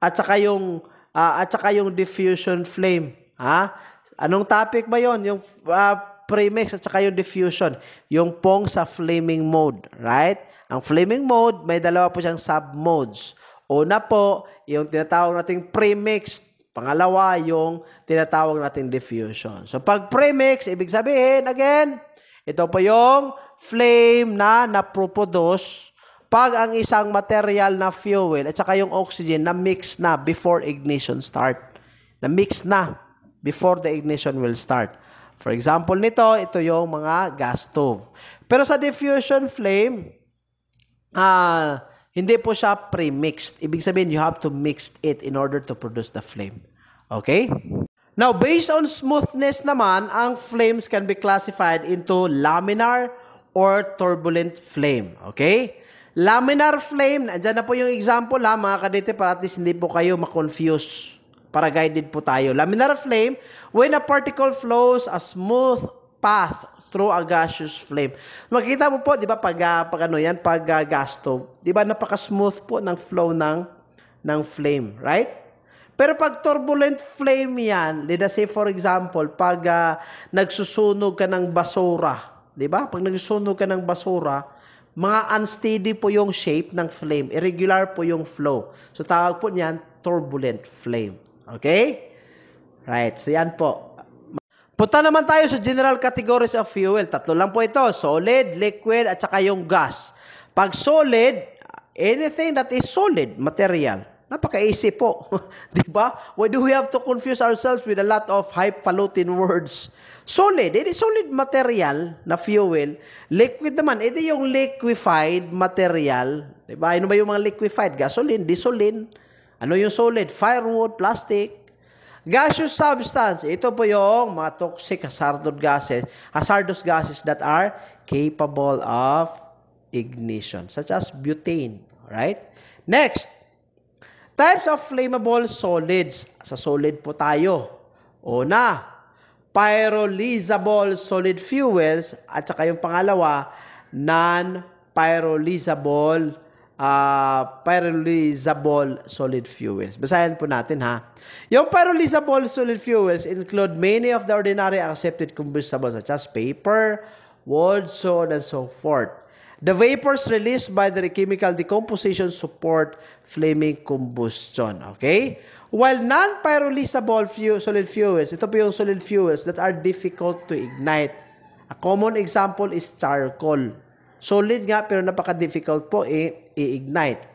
at saka yung, uh, at saka yung diffusion flame. Ha? Anong topic ba yon Yung uh, ah, premix at saka yung diffusion. Yung pong sa flaming mode. Right? Ang flaming mode, may dalawa po siyang sub-modes. Una po, yung tinatawag nating premixed. Pangalawa, yung tinatawag nating diffusion. So, pag premix, ibig sabihin, again, ito po yung flame na napropodos pag ang isang material na fuel at saka yung oxygen na mix na before ignition start. Na mix na before the ignition will start. For example nito, ito yung mga gas stove. Pero sa diffusion flame, ah, uh, hindi po siya pre-mixed. Ibig sabihin, you have to mix it in order to produce the flame. Okay? Now, based on smoothness naman, ang flames can be classified into laminar or turbulent flame. Okay? Laminar flame, andyan na po yung example ha mga kadete para at least hindi po kayo makonfuse para guided po tayo. Laminar flame, when a particle flows a smooth path through a gaseous flame. Makikita mo po, di ba, pag, ah, pag ano yan, pag uh, ah, stove, di ba, napaka-smooth po ng flow ng, ng flame, right? Pero pag turbulent flame yan, let us say for example, pag uh, nagsusunog ka ng basura, di ba? Pag nagsusunog ka ng basura, mga unsteady po yung shape ng flame. Irregular po yung flow. So, tawag po niyan, turbulent flame. Okay? Right. So, yan po. Punta naman tayo sa general categories of fuel. Tatlo lang po ito. Solid, liquid, at saka yung gas. Pag solid, anything that is solid material. Napaka-easy po. di ba? Why do we have to confuse ourselves with a lot of highfalutin words? Solid, edi solid material na fuel. Liquid naman, edi yung liquefied material. Diba? Ano ba yung mga liquefied? Gasoline, disolin. Ano yung solid? Firewood, plastic. Gaseous substance. Ito po yung mga toxic hazardous gases, hazardous gases that are capable of ignition, such as butane. Right? Next, types of flammable solids. Sa solid po tayo. Una, pyrolysable solid fuels at saka yung pangalawa non-pyrolysable uh, ah, pyrolysable solid fuels. Basahin po natin ha. Yung pyrolysable solid fuels include many of the ordinary accepted combustibles such as paper, wood, so and so forth. The vapors released by the chemical decomposition support flaming combustion. Okay? While non-pyrolyzable fuel, solid fuels, ito po yung solid fuels that are difficult to ignite. A common example is charcoal. Solid nga pero napaka-difficult po i-ignite.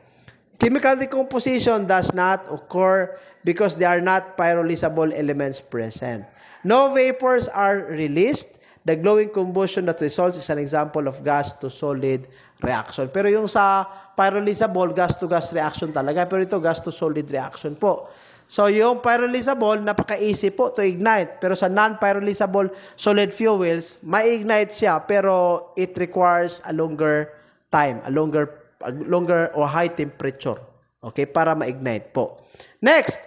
Chemical decomposition does not occur because there are not pyrolyzable elements present. No vapors are released The glowing combustion that results is an example of gas to solid reaction. Pero yung sa pyrolyzable, gas to gas reaction talaga. Pero ito, gas to solid reaction po. So yung pyrolyzable, napaka-easy po to ignite. Pero sa non-pyrolyzable solid fuels, ma-ignite siya pero it requires a longer time, a longer a longer or high temperature. Okay, para ma-ignite po. Next,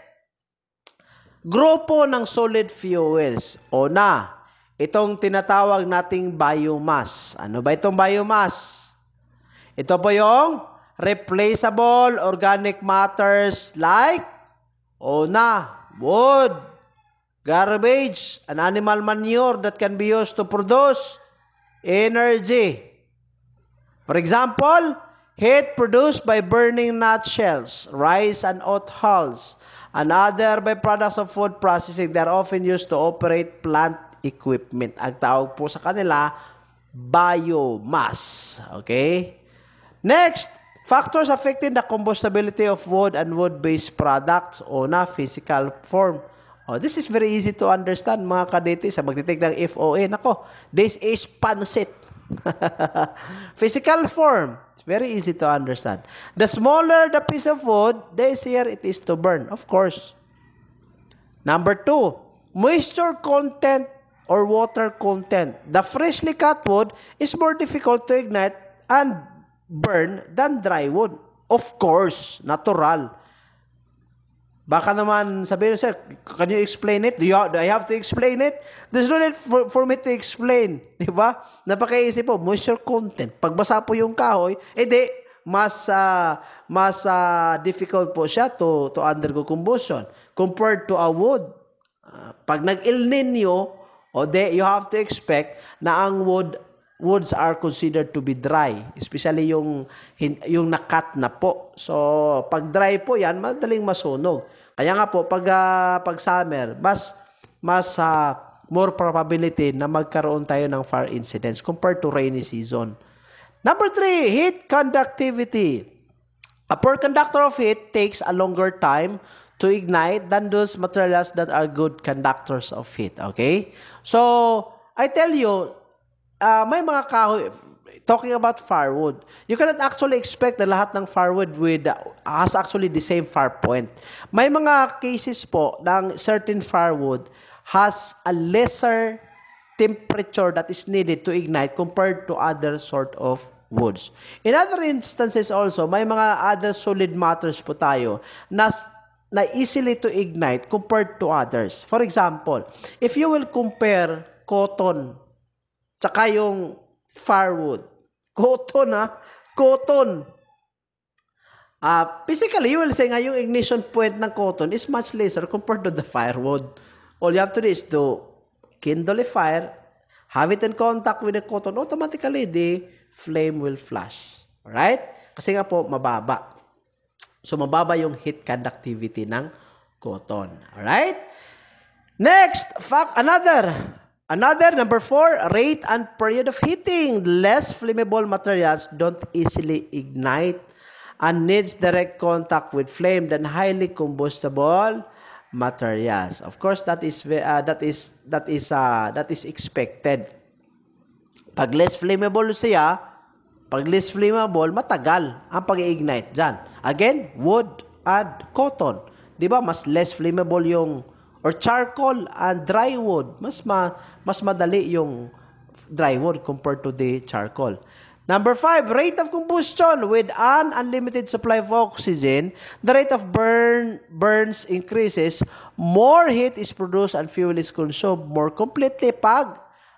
grupo ng solid fuels. O na, itong tinatawag nating biomass. Ano ba itong biomass? Ito po yung replaceable organic matters like una, wood, garbage, an animal manure that can be used to produce energy. For example, heat produced by burning nutshells, rice and oat hulls, and other byproducts of food processing that are often used to operate plant equipment. Ang tawag po sa kanila, biomass. Okay? Next, factors affecting the combustibility of wood and wood-based products o na physical form. Oh, this is very easy to understand mga kadete sa magtitig ng FOA. Nako, this is pansit. physical form. It's very easy to understand. The smaller the piece of wood, the easier it is to burn. Of course. Number two, moisture content or water content. The freshly cut wood is more difficult to ignite and burn than dry wood. Of course, natural. Baka naman sabihin, sir, can you explain it? Do, you, do I have to explain it? There's no need for, for me to explain. Di ba? Napakaisip po, moisture content. Pagbasa po yung kahoy, edi, eh, mas uh, mas uh, difficult po siya to to undergo combustion compared to a wood. Uh, pag nag-El Nino, o de, you have to expect na ang wood, woods are considered to be dry. Especially yung, yung nakat na po. So, pag dry po yan, madaling masunog. Kaya nga po, pag, uh, pag summer, mas, mas uh, more probability na magkaroon tayo ng fire incidents compared to rainy season. Number three, heat conductivity. A poor conductor of heat takes a longer time to ignite than those materials that are good conductors of heat. Okay? So, I tell you, uh, may mga kahoy, talking about firewood, you cannot actually expect na lahat ng firewood with, uh, has actually the same fire point. May mga cases po ng certain firewood has a lesser temperature that is needed to ignite compared to other sort of woods. In other instances also, may mga other solid matters po tayo na na easily to ignite compared to others. For example, if you will compare cotton tsaka yung firewood, cotton ha, cotton. Uh, physically, you will say nga yung ignition point ng cotton is much lesser compared to the firewood. All you have to do is to kindle a fire, have it in contact with the cotton, automatically the flame will flash. Right? Kasi nga po, mababa. So, mababa yung heat conductivity ng cotton. Alright? Next, fact, another. Another, number four, rate and period of heating. Less flammable materials don't easily ignite and needs direct contact with flame than highly combustible materials. Of course, that is uh, that is that is uh, that is expected. Pag less flammable siya, pag least flammable, matagal ang pag-ignite dyan. Again, wood and cotton. Di ba? Mas less flammable yung or charcoal and dry wood. Mas, ma, mas madali yung dry wood compared to the charcoal. Number five, rate of combustion. With an unlimited supply of oxygen, the rate of burn burns increases. More heat is produced and fuel is consumed more completely pag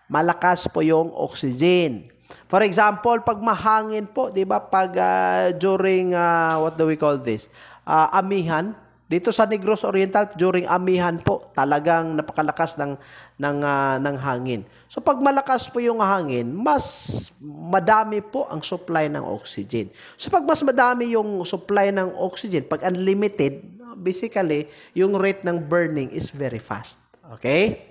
malakas po yung oxygen. For example, pag mahangin po, 'di ba? Pag uh, during uh, what do we call this? Uh, amihan, dito sa Negros Oriental during amihan po, talagang napakalakas ng ng uh, ng hangin. So pag malakas po yung hangin, mas madami po ang supply ng oxygen. So pag mas madami yung supply ng oxygen, pag unlimited, basically yung rate ng burning is very fast. Okay?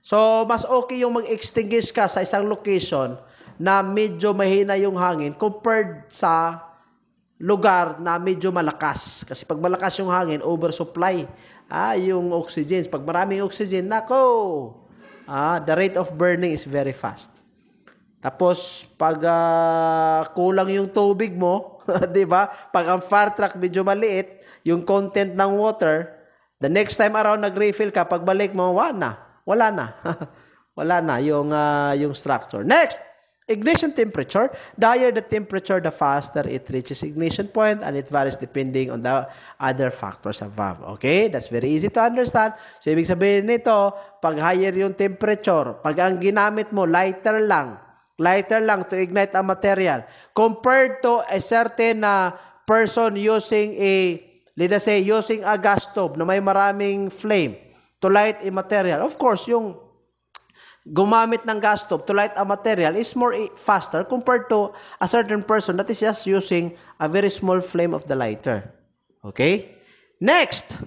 So mas okay yung mag-extinguish ka sa isang location na medyo mahina yung hangin compared sa lugar na medyo malakas. Kasi pag malakas yung hangin, oversupply ah, yung oxygen. Pag maraming oxygen, nako! Ah, the rate of burning is very fast. Tapos, pag uh, kulang yung tubig mo, di ba? Pag ang fire truck medyo maliit, yung content ng water, the next time around nag-refill ka, pagbalik mo, wala na. Wala na. wala na yung, uh, yung structure. Next! Ignition temperature, the higher the temperature, the faster it reaches ignition point and it varies depending on the other factors above. Okay? That's very easy to understand. So, ibig sabihin nito, pag higher yung temperature, pag ang ginamit mo, lighter lang, lighter lang to ignite a material, compared to a certain uh, person using a, let us say, using a gas stove na may maraming flame to light a material. Of course, yung gumamit ng gas stove to light a material is more faster compared to a certain person that is just using a very small flame of the lighter. Okay? Next,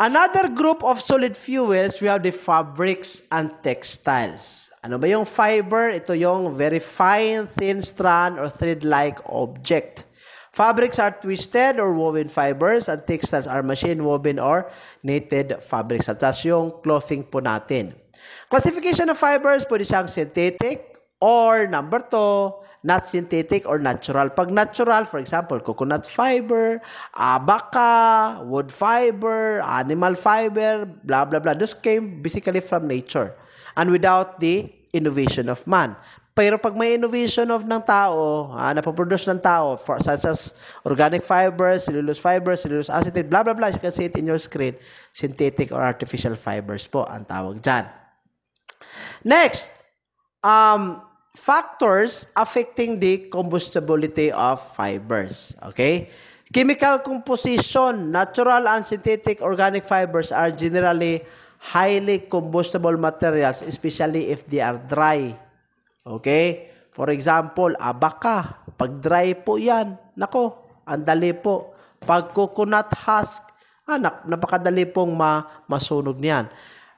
another group of solid fuels, we have the fabrics and textiles. Ano ba yung fiber? Ito yung very fine, thin strand or thread-like object. Fabrics are twisted or woven fibers and textiles are machine-woven or knitted fabrics. At yung clothing po natin. Classification of fibers, pwede siyang synthetic or number two, not synthetic or natural. Pag natural, for example, coconut fiber, abaca, wood fiber, animal fiber, blah, blah, blah. This came basically from nature and without the innovation of man. Pero pag may innovation of ng tao, ah, napoproduce ng tao, for, such as organic fibers, cellulose fibers, cellulose acetate, blah, blah, blah, you can see it in your screen, synthetic or artificial fibers po ang tawag dyan. Next, um, factors affecting the combustibility of fibers. Okay? Chemical composition, natural and synthetic organic fibers are generally highly combustible materials, especially if they are dry. Okay? For example, abaka. Pag dry po yan, nako, andali po. Pag coconut husk, anak, ah, napakadali pong ma masunog niyan.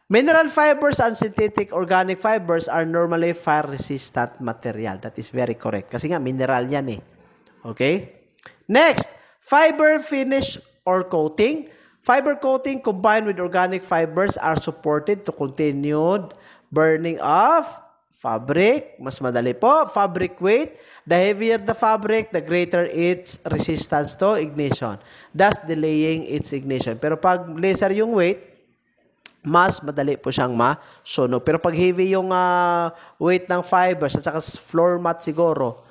Mineral fibers and synthetic organic fibers are normally fire-resistant material. That is very correct. Kasi nga, mineral yan eh. Okay? Next, fiber finish or coating. Fiber coating combined with organic fibers are supported to continued burning of fabric. Mas madali po, fabric weight. The heavier the fabric, the greater its resistance to ignition. Thus, delaying its ignition. Pero pag laser yung weight, mas madali po siyang masunog. Pero pag heavy yung uh, weight ng fibers at saka floor mat siguro,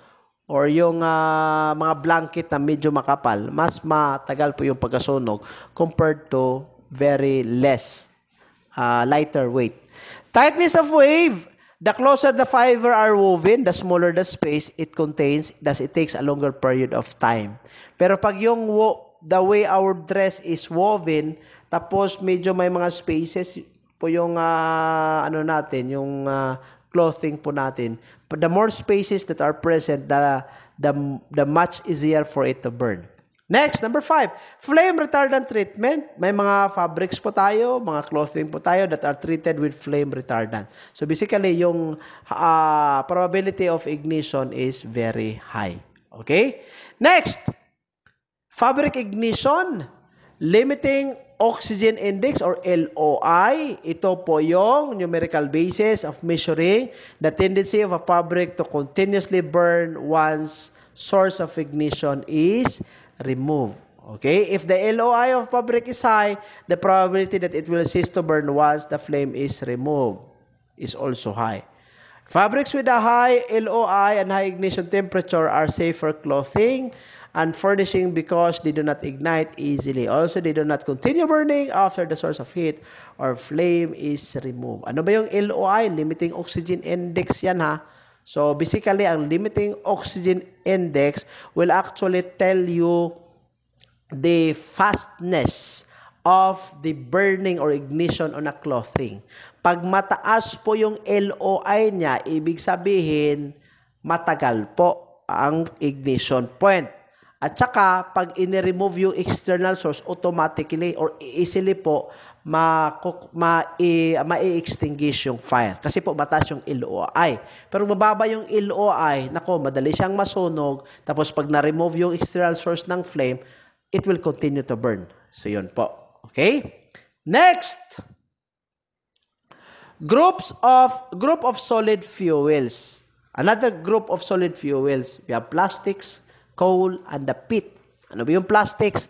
or yung uh, mga blanket na medyo makapal, mas matagal po yung pagkasunog compared to very less, uh, lighter weight. Tightness of wave. The closer the fiber are woven, the smaller the space it contains, thus it takes a longer period of time. Pero pag yung the way our dress is woven, tapos medyo may mga spaces po yung uh, ano natin, yung uh, clothing po natin. But the more spaces that are present, the, the, the much easier for it to burn. Next, number five, flame retardant treatment. May mga fabrics po tayo, mga clothing po tayo that are treated with flame retardant. So basically, yung uh, probability of ignition is very high. Okay? Next, fabric ignition. Limiting Oxygen Index or LOI. Ito po yung numerical basis of measuring the tendency of a fabric to continuously burn once source of ignition is removed. Okay? If the LOI of fabric is high, the probability that it will cease to burn once the flame is removed is also high. Fabrics with a high LOI and high ignition temperature are safer clothing and furnishing because they do not ignite easily. Also, they do not continue burning after the source of heat or flame is removed. Ano ba yung LOI? Limiting Oxygen Index yan ha. So, basically, ang limiting oxygen index will actually tell you the fastness of the burning or ignition on a clothing. Pag mataas po yung LOI niya, ibig sabihin, matagal po ang ignition point. At saka, pag ini remove yung external source, automatically or easily po, ma ma ma, extinguish yung fire. Kasi po, mataas yung LOI. Pero mababa yung LOI, nako, madali siyang masunog. Tapos, pag na-remove yung external source ng flame, it will continue to burn. So, yun po. Okay? Next! Groups of, group of solid fuels. Another group of solid fuels. We have plastics, coal, and the pit. Ano ba yung plastics?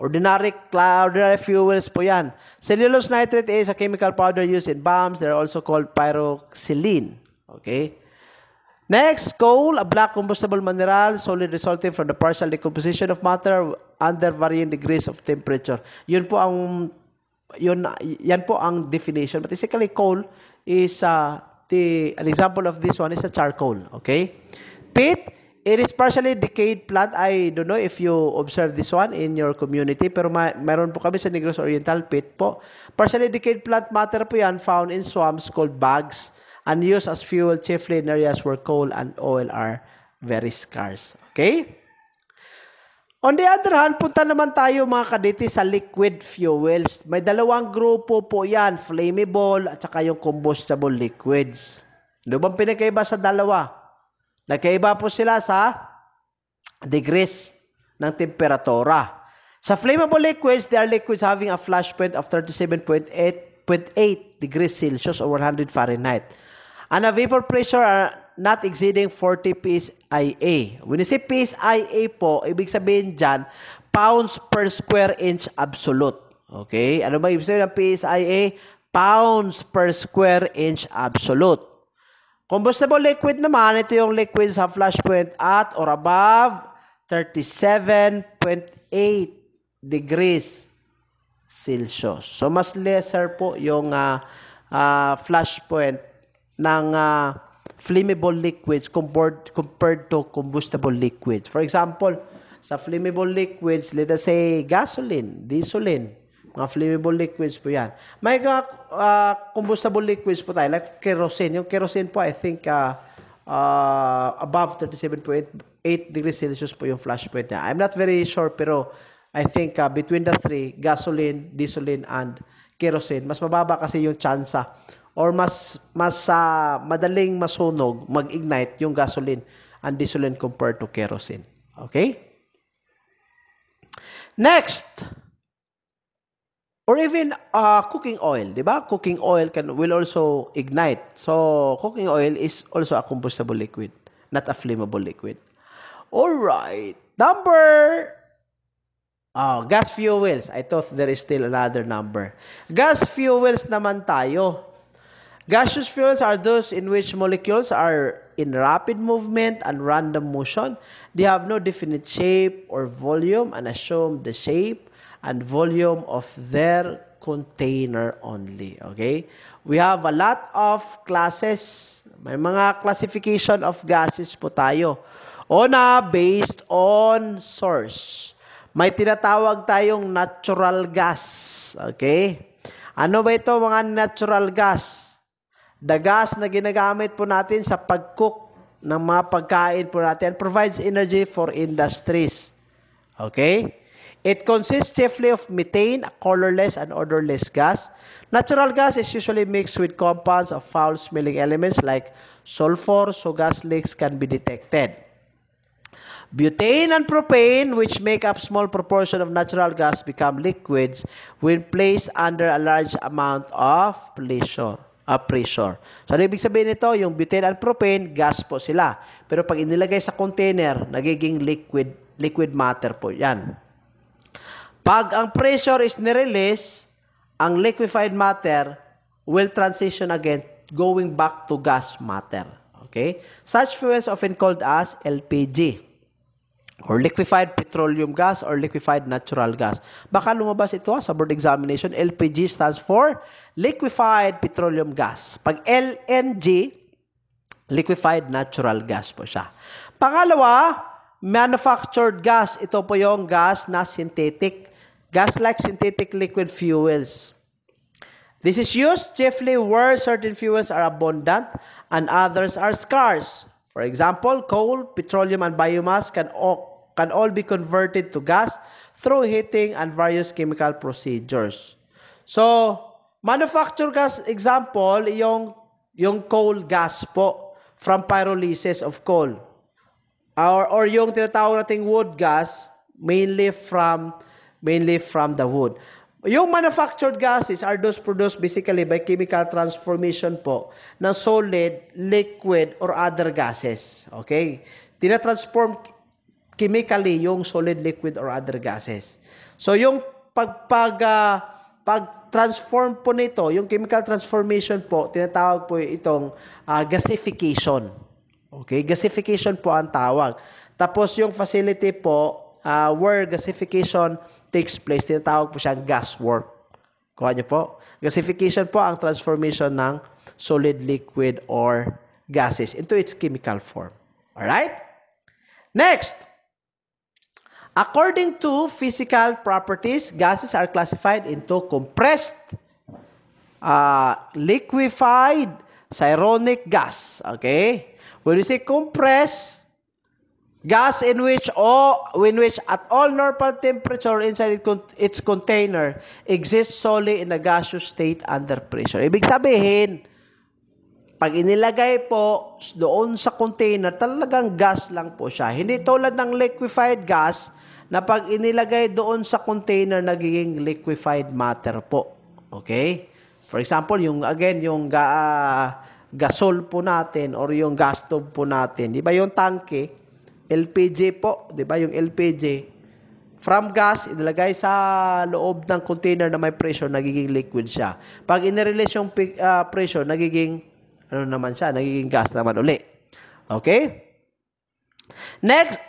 Ordinary, ordinary fuels po yan. Cellulose nitrate is a chemical powder used in bombs. They're also called pyroxylene. Okay? Next, coal, a black combustible mineral, solid resulting from the partial decomposition of matter under varying degrees of temperature. Yun po ang yun yan po ang definition. But basically coal is uh, the an example of this one is a charcoal, okay? Pit It is partially decayed plant. I don't know if you observe this one in your community, pero ma- mayroon po kami sa Negros Oriental Pit po. Partially decayed plant matter po yan found in swamps called bags and used as fuel chiefly in areas where coal and oil are very scarce. Okay? On the other hand, punta naman tayo mga kaditi sa liquid fuels. May dalawang grupo po yan, flammable at saka yung combustible liquids. Ano bang pinakaiba sa dalawa? Nagkaiba po sila sa degrees ng temperatura. Sa flammable liquids, they are liquids having a flash point of 37.8 degrees Celsius or 100 Fahrenheit. And a vapor pressure are not exceeding 40 PSIA. When you say PSIA po, ibig sabihin dyan, pounds per square inch absolute. Okay? Ano ba ibig sabihin ng PSIA? Pounds per square inch absolute. Combustible liquid naman, ito yung liquid sa flash point at or above 37.8 degrees Celsius. So, mas lesser po yung uh, uh, flash point ng uh, flammable liquids compared, compared to combustible liquids. For example, sa flammable liquids, let us say gasoline, dieselin, mga flammable liquids po yan. May mga uh, combustible liquids po tayo, like kerosene. Yung kerosene po, I think, uh, uh, above 37.8 degrees Celsius po yung flash point niya. I'm not very sure, pero I think uh, between the three, gasoline, dieselin, and kerosene, mas mababa kasi yung chance or mas mas uh, madaling masunog, mag-ignite yung gasoline and dieselin compared to kerosene. Okay? Next, Or even uh, cooking oil, di ba? Cooking oil can will also ignite. So, cooking oil is also a combustible liquid, not a flammable liquid. All right. Number Oh, gas fuels. I thought there is still another number. Gas fuels naman tayo. Gaseous fuels are those in which molecules are in rapid movement and random motion. They have no definite shape or volume and assume the shape and volume of their container only. Okay? We have a lot of classes. May mga classification of gases po tayo. Una, based on source. May tinatawag tayong natural gas. Okay? Ano ba ito mga natural gas? The gas na ginagamit po natin sa pagcook ng mga pagkain po natin provides energy for industries. Okay? It consists chiefly of methane, a colorless and odorless gas. Natural gas is usually mixed with compounds of foul-smelling elements like sulfur, so gas leaks can be detected. Butane and propane, which make up small proportion of natural gas, become liquids when placed under a large amount of pressure. A pressure. So, ano ibig sabihin nito? Yung butane and propane, gas po sila. Pero pag inilagay sa container, nagiging liquid, liquid matter po yan. Pag ang pressure is nirelease, ang liquefied matter will transition again going back to gas matter. Okay? Such fuels often called as LPG or liquefied petroleum gas or liquefied natural gas. Baka lumabas ito ah, sa board examination, LPG stands for liquefied petroleum gas. Pag LNG, liquefied natural gas po siya. Pangalawa, manufactured gas. Ito po yung gas na synthetic gas-like synthetic liquid fuels. This is used chiefly where certain fuels are abundant and others are scarce. For example, coal, petroleum, and biomass can all, can all be converted to gas through heating and various chemical procedures. So, manufacture gas example, yung, yung coal gas po from pyrolysis of coal. Or, or yung tinatawag nating wood gas, mainly from mainly from the wood. Yung manufactured gases are those produced basically by chemical transformation po ng solid, liquid, or other gases. Okay? Tinatransform chemically yung solid, liquid, or other gases. So yung pagpag uh, pag-transform po nito, yung chemical transformation po, tinatawag po itong uh, gasification. Okay, gasification po ang tawag. Tapos yung facility po uh, ah, where gasification takes place, tinatawag po siyang gas work. Kuha niyo po. Gasification po ang transformation ng solid, liquid, or gases into its chemical form. Alright? Next, according to physical properties, gases are classified into compressed, uh, liquefied, cyronic gas. Okay? When you say compressed, gas in which all in which at all normal temperature inside its container exists solely in a gaseous state under pressure. Ibig sabihin, pag inilagay po doon sa container, talagang gas lang po siya. Hindi tulad ng liquefied gas na pag inilagay doon sa container, nagiging liquefied matter po. Okay? For example, yung again, yung ga, uh, gasol po natin or yung gas tube po natin. Di ba yung tanke, LPG po, 'di ba? Yung LPG from gas inilagay sa loob ng container na may pressure nagiging liquid siya. Pag inirelease yung uh, ah, pressure nagiging ano naman siya, nagiging gas naman uli. Okay? Next,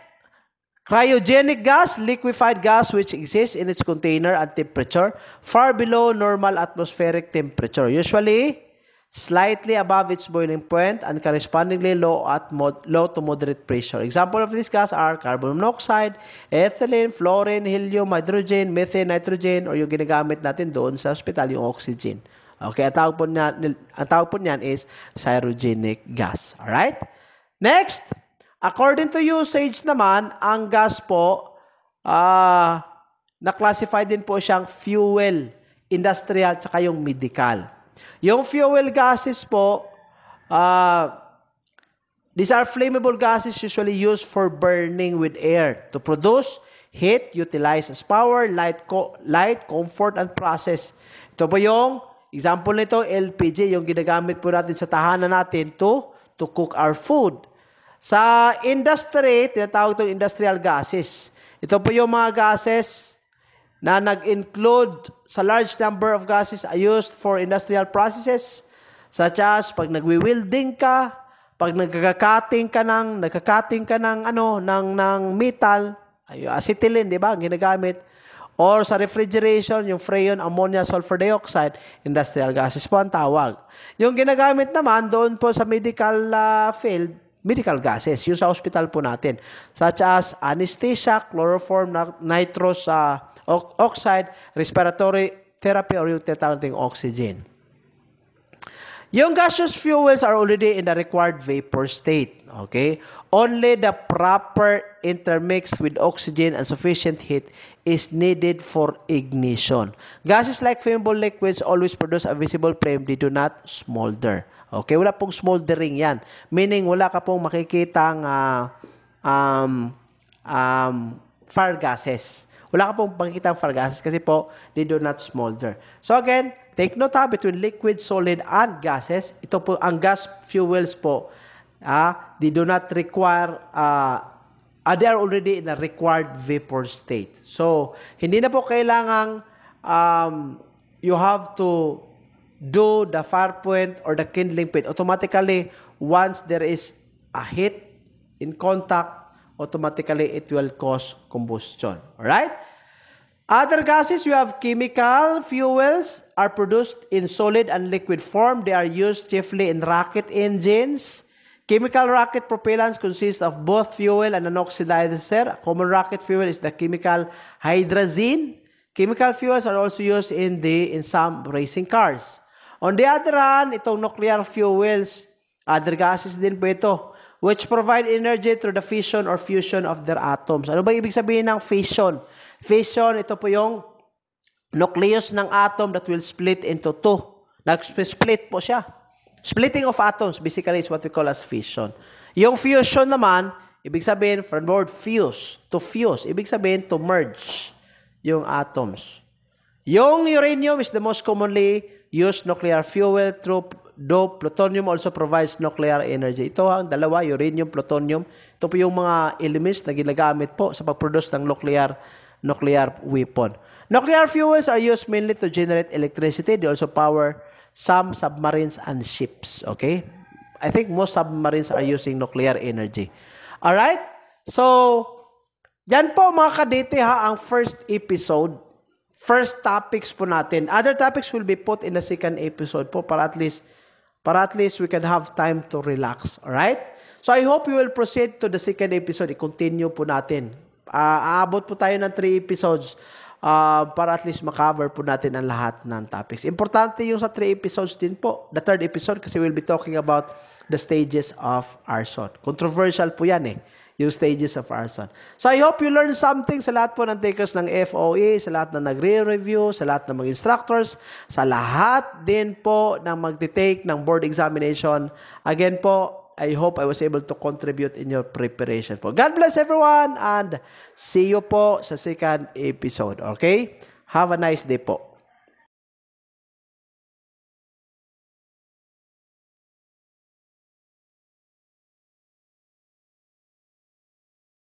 Cryogenic gas, liquefied gas which exists in its container at temperature far below normal atmospheric temperature. Usually, slightly above its boiling point and correspondingly low at mod- low to moderate pressure. Example of these gas are carbon monoxide, ethylene, fluorine, helium, hydrogen, methane, nitrogen, or yung ginagamit natin doon sa hospital, yung oxygen. Okay, ang tawag po niyan, ang tawag po niyan is cryogenic gas. Alright? Next, according to usage naman, ang gas po, ah, uh, na-classify din po siyang fuel, industrial, tsaka yung medical. Yung fuel gases po, uh, these are flammable gases usually used for burning with air to produce heat, utilize as power, light, co- light comfort, and process. Ito po yung example nito, LPG, yung ginagamit po natin sa tahanan natin to, to cook our food. Sa industry, tinatawag itong industrial gases. Ito po yung mga gases na nag-include sa large number of gases used for industrial processes such as pag nagwi-welding ka, pag nagkakating ka ng nagkakating ka ng ano ng ng metal, ayo acetylene, 'di ba? Ang ginagamit or sa refrigeration, yung freon, ammonia, sulfur dioxide, industrial gases po ang tawag. Yung ginagamit naman doon po sa medical uh, field, medical gases, yung sa hospital po natin, such as anesthesia, chloroform, nitrous uh, oxide, respiratory therapy, or yung tinatawag oxygen. Yung gaseous fuels are already in the required vapor state. Okay? Only the proper intermixed with oxygen and sufficient heat is needed for ignition. Gases like flammable liquids always produce a visible flame. They do not smolder. Okay, wala pong smoldering yan. Meaning, wala ka pong makikitang uh, um, um, fire gases. Wala ka pong makikitang fire gases kasi po, they do not smolder. So again, take note ha, between liquid, solid, and gases, ito po, ang gas fuels po, ah, uh, they do not require uh, uh, they are already in a required vapor state. So, hindi na po kailangang um, you have to do the fire point or the kindling point. Automatically, once there is a heat in contact, automatically it will cause combustion. Alright? Other gases, we have chemical fuels are produced in solid and liquid form. They are used chiefly in rocket engines, Chemical rocket propellants consist of both fuel and an oxidizer. A common rocket fuel is the chemical hydrazine. Chemical fuels are also used in the in some racing cars. On the other hand, itong nuclear fuels, other gases din po ito, which provide energy through the fission or fusion of their atoms. Ano ba ibig sabihin ng fission? Fission, ito po yung nucleus ng atom that will split into two. Nag-split po siya. Splitting of atoms basically is what we call as fission. Yung fusion naman, ibig sabihin, from word fuse, to fuse, ibig sabihin to merge yung atoms. Yung uranium is the most commonly used nuclear fuel through though plutonium also provides nuclear energy. Ito ang dalawa, uranium, plutonium. Ito po yung mga elements na ginagamit po sa pag-produce ng nuclear nuclear weapon. Nuclear fuels are used mainly to generate electricity. They also power some submarines and ships. Okay? I think most submarines are using nuclear energy. Alright? So, yan po mga kadete ha, ang first episode. First topics po natin. Other topics will be put in the second episode po para at least para at least we can have time to relax. Alright? So I hope you will proceed to the second episode. I-continue po natin. Uh, aabot po tayo ng three episodes uh, para at least makover po natin ang lahat ng topics. Importante yung sa three episodes din po, the third episode kasi we'll be talking about the stages of arson. Controversial po yan eh, yung stages of arson. So I hope you learned something sa lahat po ng takers ng FOE, sa lahat na nagre-review, sa lahat ng mga instructors, sa lahat din po ng magte-take ng board examination. Again po, I hope I was able to contribute in your preparation po. God bless everyone and see you po sa second episode. Okay? Have a nice day po.